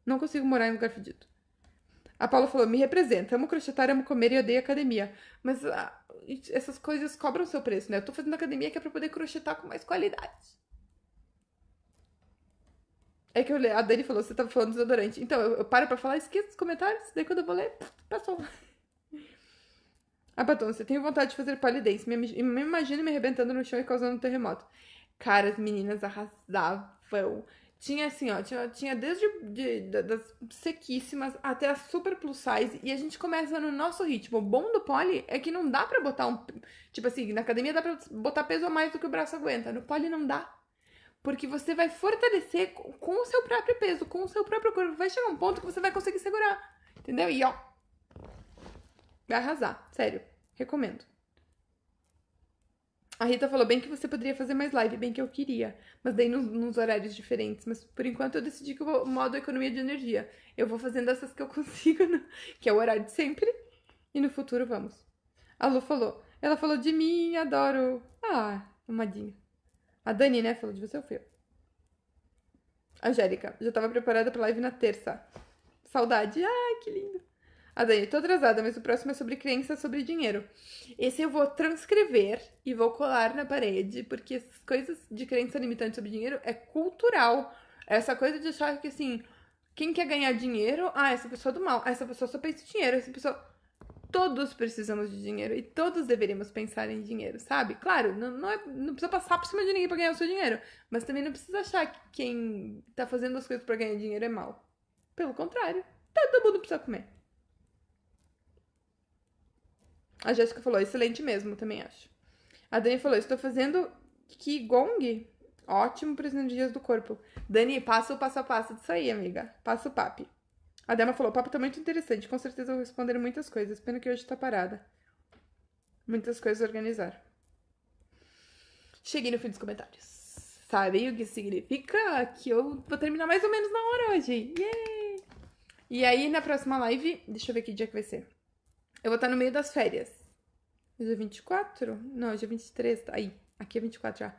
[SPEAKER 1] Não consigo morar em lugar fedido. A Paula falou: me representa, amo crochetar, amo comer e odeio academia. Mas ah, essas coisas cobram seu preço, né? Eu tô fazendo academia que é pra poder crochetar com mais qualidade. É que eu, a Dani falou: você tava tá falando desodorante. Então, eu, eu paro pra falar, esqueço os comentários, daí quando eu vou ler, passou. Ah, A você tem vontade de fazer polidense. Me, me imagino me arrebentando no chão e causando um terremoto. Cara, as meninas arrasavam. Tinha assim, ó, tinha, tinha desde de, de, das sequíssimas até as super plus size. E a gente começa no nosso ritmo. O bom do pole é que não dá pra botar um. Tipo assim, na academia dá pra botar peso a mais do que o braço aguenta. No pole não dá. Porque você vai fortalecer com o seu próprio peso, com o seu próprio corpo. Vai chegar um ponto que você vai conseguir segurar. Entendeu? E ó, Vai arrasar, sério. Recomendo. A Rita falou bem que você poderia fazer mais live, bem que eu queria, mas dei nos, nos horários diferentes. Mas por enquanto eu decidi que eu vou, modo economia de energia. Eu vou fazendo essas que eu (laughs) consigo, né? que é o horário de sempre. E no futuro vamos. A Lu falou. Ela falou de mim, adoro. Ah, amadinha. A Dani, né? Falou de você, eu fui. Angélica, já tava preparada pra live na terça. Saudade. Ai, que lindo. A ah, Dani, tô atrasada, mas o próximo é sobre crenças sobre dinheiro. Esse eu vou transcrever e vou colar na parede, porque essas coisas de crença limitante sobre dinheiro é cultural. Essa coisa de achar que, assim, quem quer ganhar dinheiro? Ah, essa pessoa é do mal. essa pessoa só pensa em dinheiro. Essa pessoa... Todos precisamos de dinheiro e todos deveríamos pensar em dinheiro, sabe? Claro, não, não, é, não precisa passar por cima de ninguém pra ganhar o seu dinheiro, mas também não precisa achar que quem tá fazendo as coisas para ganhar dinheiro é mal. Pelo contrário, todo mundo precisa comer. A Jéssica falou, excelente mesmo, também acho. A Dani falou, estou fazendo Qigong? Ótimo para os energias do corpo. Dani, passa o passo a passo disso aí, amiga. Passa o papo. A Dama falou, o papo tá muito interessante, com certeza vou responder muitas coisas, pena que hoje tá parada. Muitas coisas a organizar. Cheguei no fim dos comentários. Sabem o que significa? Que eu vou terminar mais ou menos na hora hoje. Yay! E aí, na próxima live, deixa eu ver que dia que vai ser. Eu vou estar no meio das férias. Dia é 24? Não, dia é 23. Tá aí. Aqui é 24 já.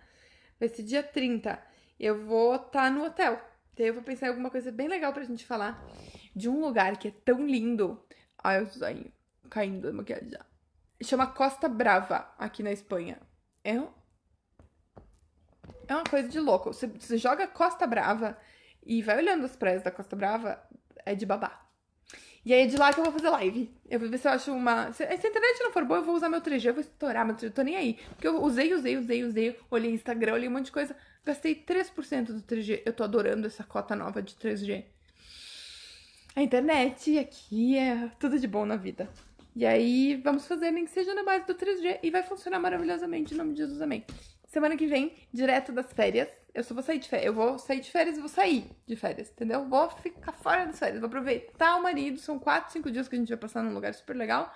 [SPEAKER 1] Vai ser dia 30. Eu vou estar no hotel. Então eu vou pensar em alguma coisa bem legal pra gente falar de um lugar que é tão lindo. Ai, eu sonho caindo da maquiagem já. Chama Costa Brava, aqui na Espanha. É, um... é uma coisa de louco. Você, você joga Costa Brava e vai olhando as praias da Costa Brava, é de babá. E aí é de lá que eu vou fazer live. Eu vou ver se eu acho uma. Se, se a internet não for boa, eu vou usar meu 3G, eu vou estourar meu 3G, eu tô nem aí. Porque eu usei, usei, usei, usei, olhei Instagram, olhei um monte de coisa. Gastei 3% do 3G. Eu tô adorando essa cota nova de 3G. A internet aqui é tudo de bom na vida. E aí, vamos fazer, nem que seja na base do 3G, e vai funcionar maravilhosamente, em nome de Jesus, amém. Semana que vem, direto das férias eu só vou sair de férias. Eu vou sair de férias e vou sair de férias, entendeu? Vou ficar fora das férias, vou aproveitar o marido. São quatro, cinco dias que a gente vai passar num lugar super legal.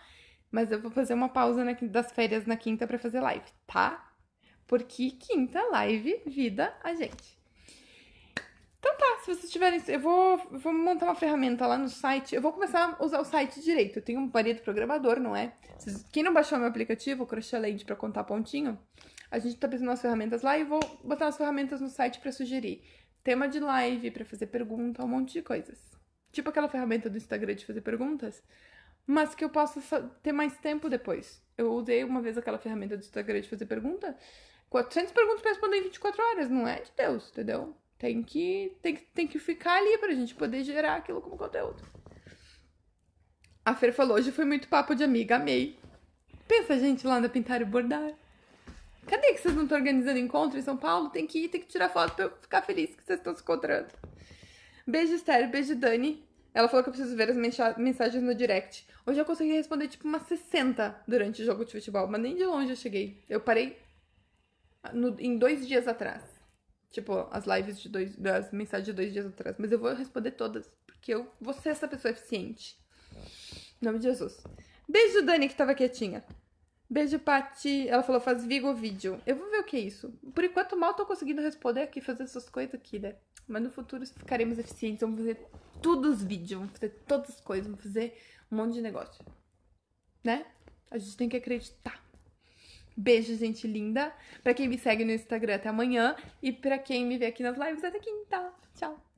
[SPEAKER 1] Mas eu vou fazer uma pausa na, das férias na quinta para fazer live, tá? Porque quinta, live, vida a gente. Então tá, se vocês tiverem. Eu vou, vou montar uma ferramenta lá no site. Eu vou começar a usar o site direito. Eu tenho um marido programador, não é? quem não baixou meu aplicativo, o Crochê Lady, pra contar pontinho, a gente tá pensando nas ferramentas lá e vou botar as ferramentas no site para sugerir tema de live, para fazer pergunta, um monte de coisas. Tipo aquela ferramenta do Instagram de fazer perguntas, mas que eu possa ter mais tempo depois. Eu usei uma vez aquela ferramenta do Instagram de fazer pergunta, 400 perguntas para responder em 24 horas, não é de Deus, entendeu? Tem que, tem, tem que ficar ali pra gente poder gerar aquilo como conteúdo. A Fer falou, hoje foi muito papo de amiga, amei. Pensa a gente lá na Pintar e Bordar. Cadê que vocês não estão organizando encontro em São Paulo? Tem que ir, tem que tirar foto pra eu ficar feliz que vocês estão se encontrando. Beijo, Estéreo. Beijo, Dani. Ela falou que eu preciso ver as mensagens no direct. Hoje eu consegui responder tipo umas 60 durante o jogo de futebol, mas nem de longe eu cheguei. Eu parei no, em dois dias atrás. Tipo, as lives de dois. as mensagens de dois dias atrás. Mas eu vou responder todas, porque eu vou ser essa pessoa eficiente. Em nome de Jesus. Beijo, Dani, que tava quietinha. Beijo, Pati. Ela falou, faz Vigo vídeo. Eu vou ver o que é isso. Por enquanto, mal tô conseguindo responder aqui, fazer essas coisas aqui, né? Mas no futuro ficaremos eficientes. Vamos fazer todos os vídeos, vamos fazer todas as coisas, vamos fazer um monte de negócio. Né? A gente tem que acreditar. Beijo, gente linda. Pra quem me segue no Instagram, até amanhã. E pra quem me vê aqui nas lives, até quinta. Tchau.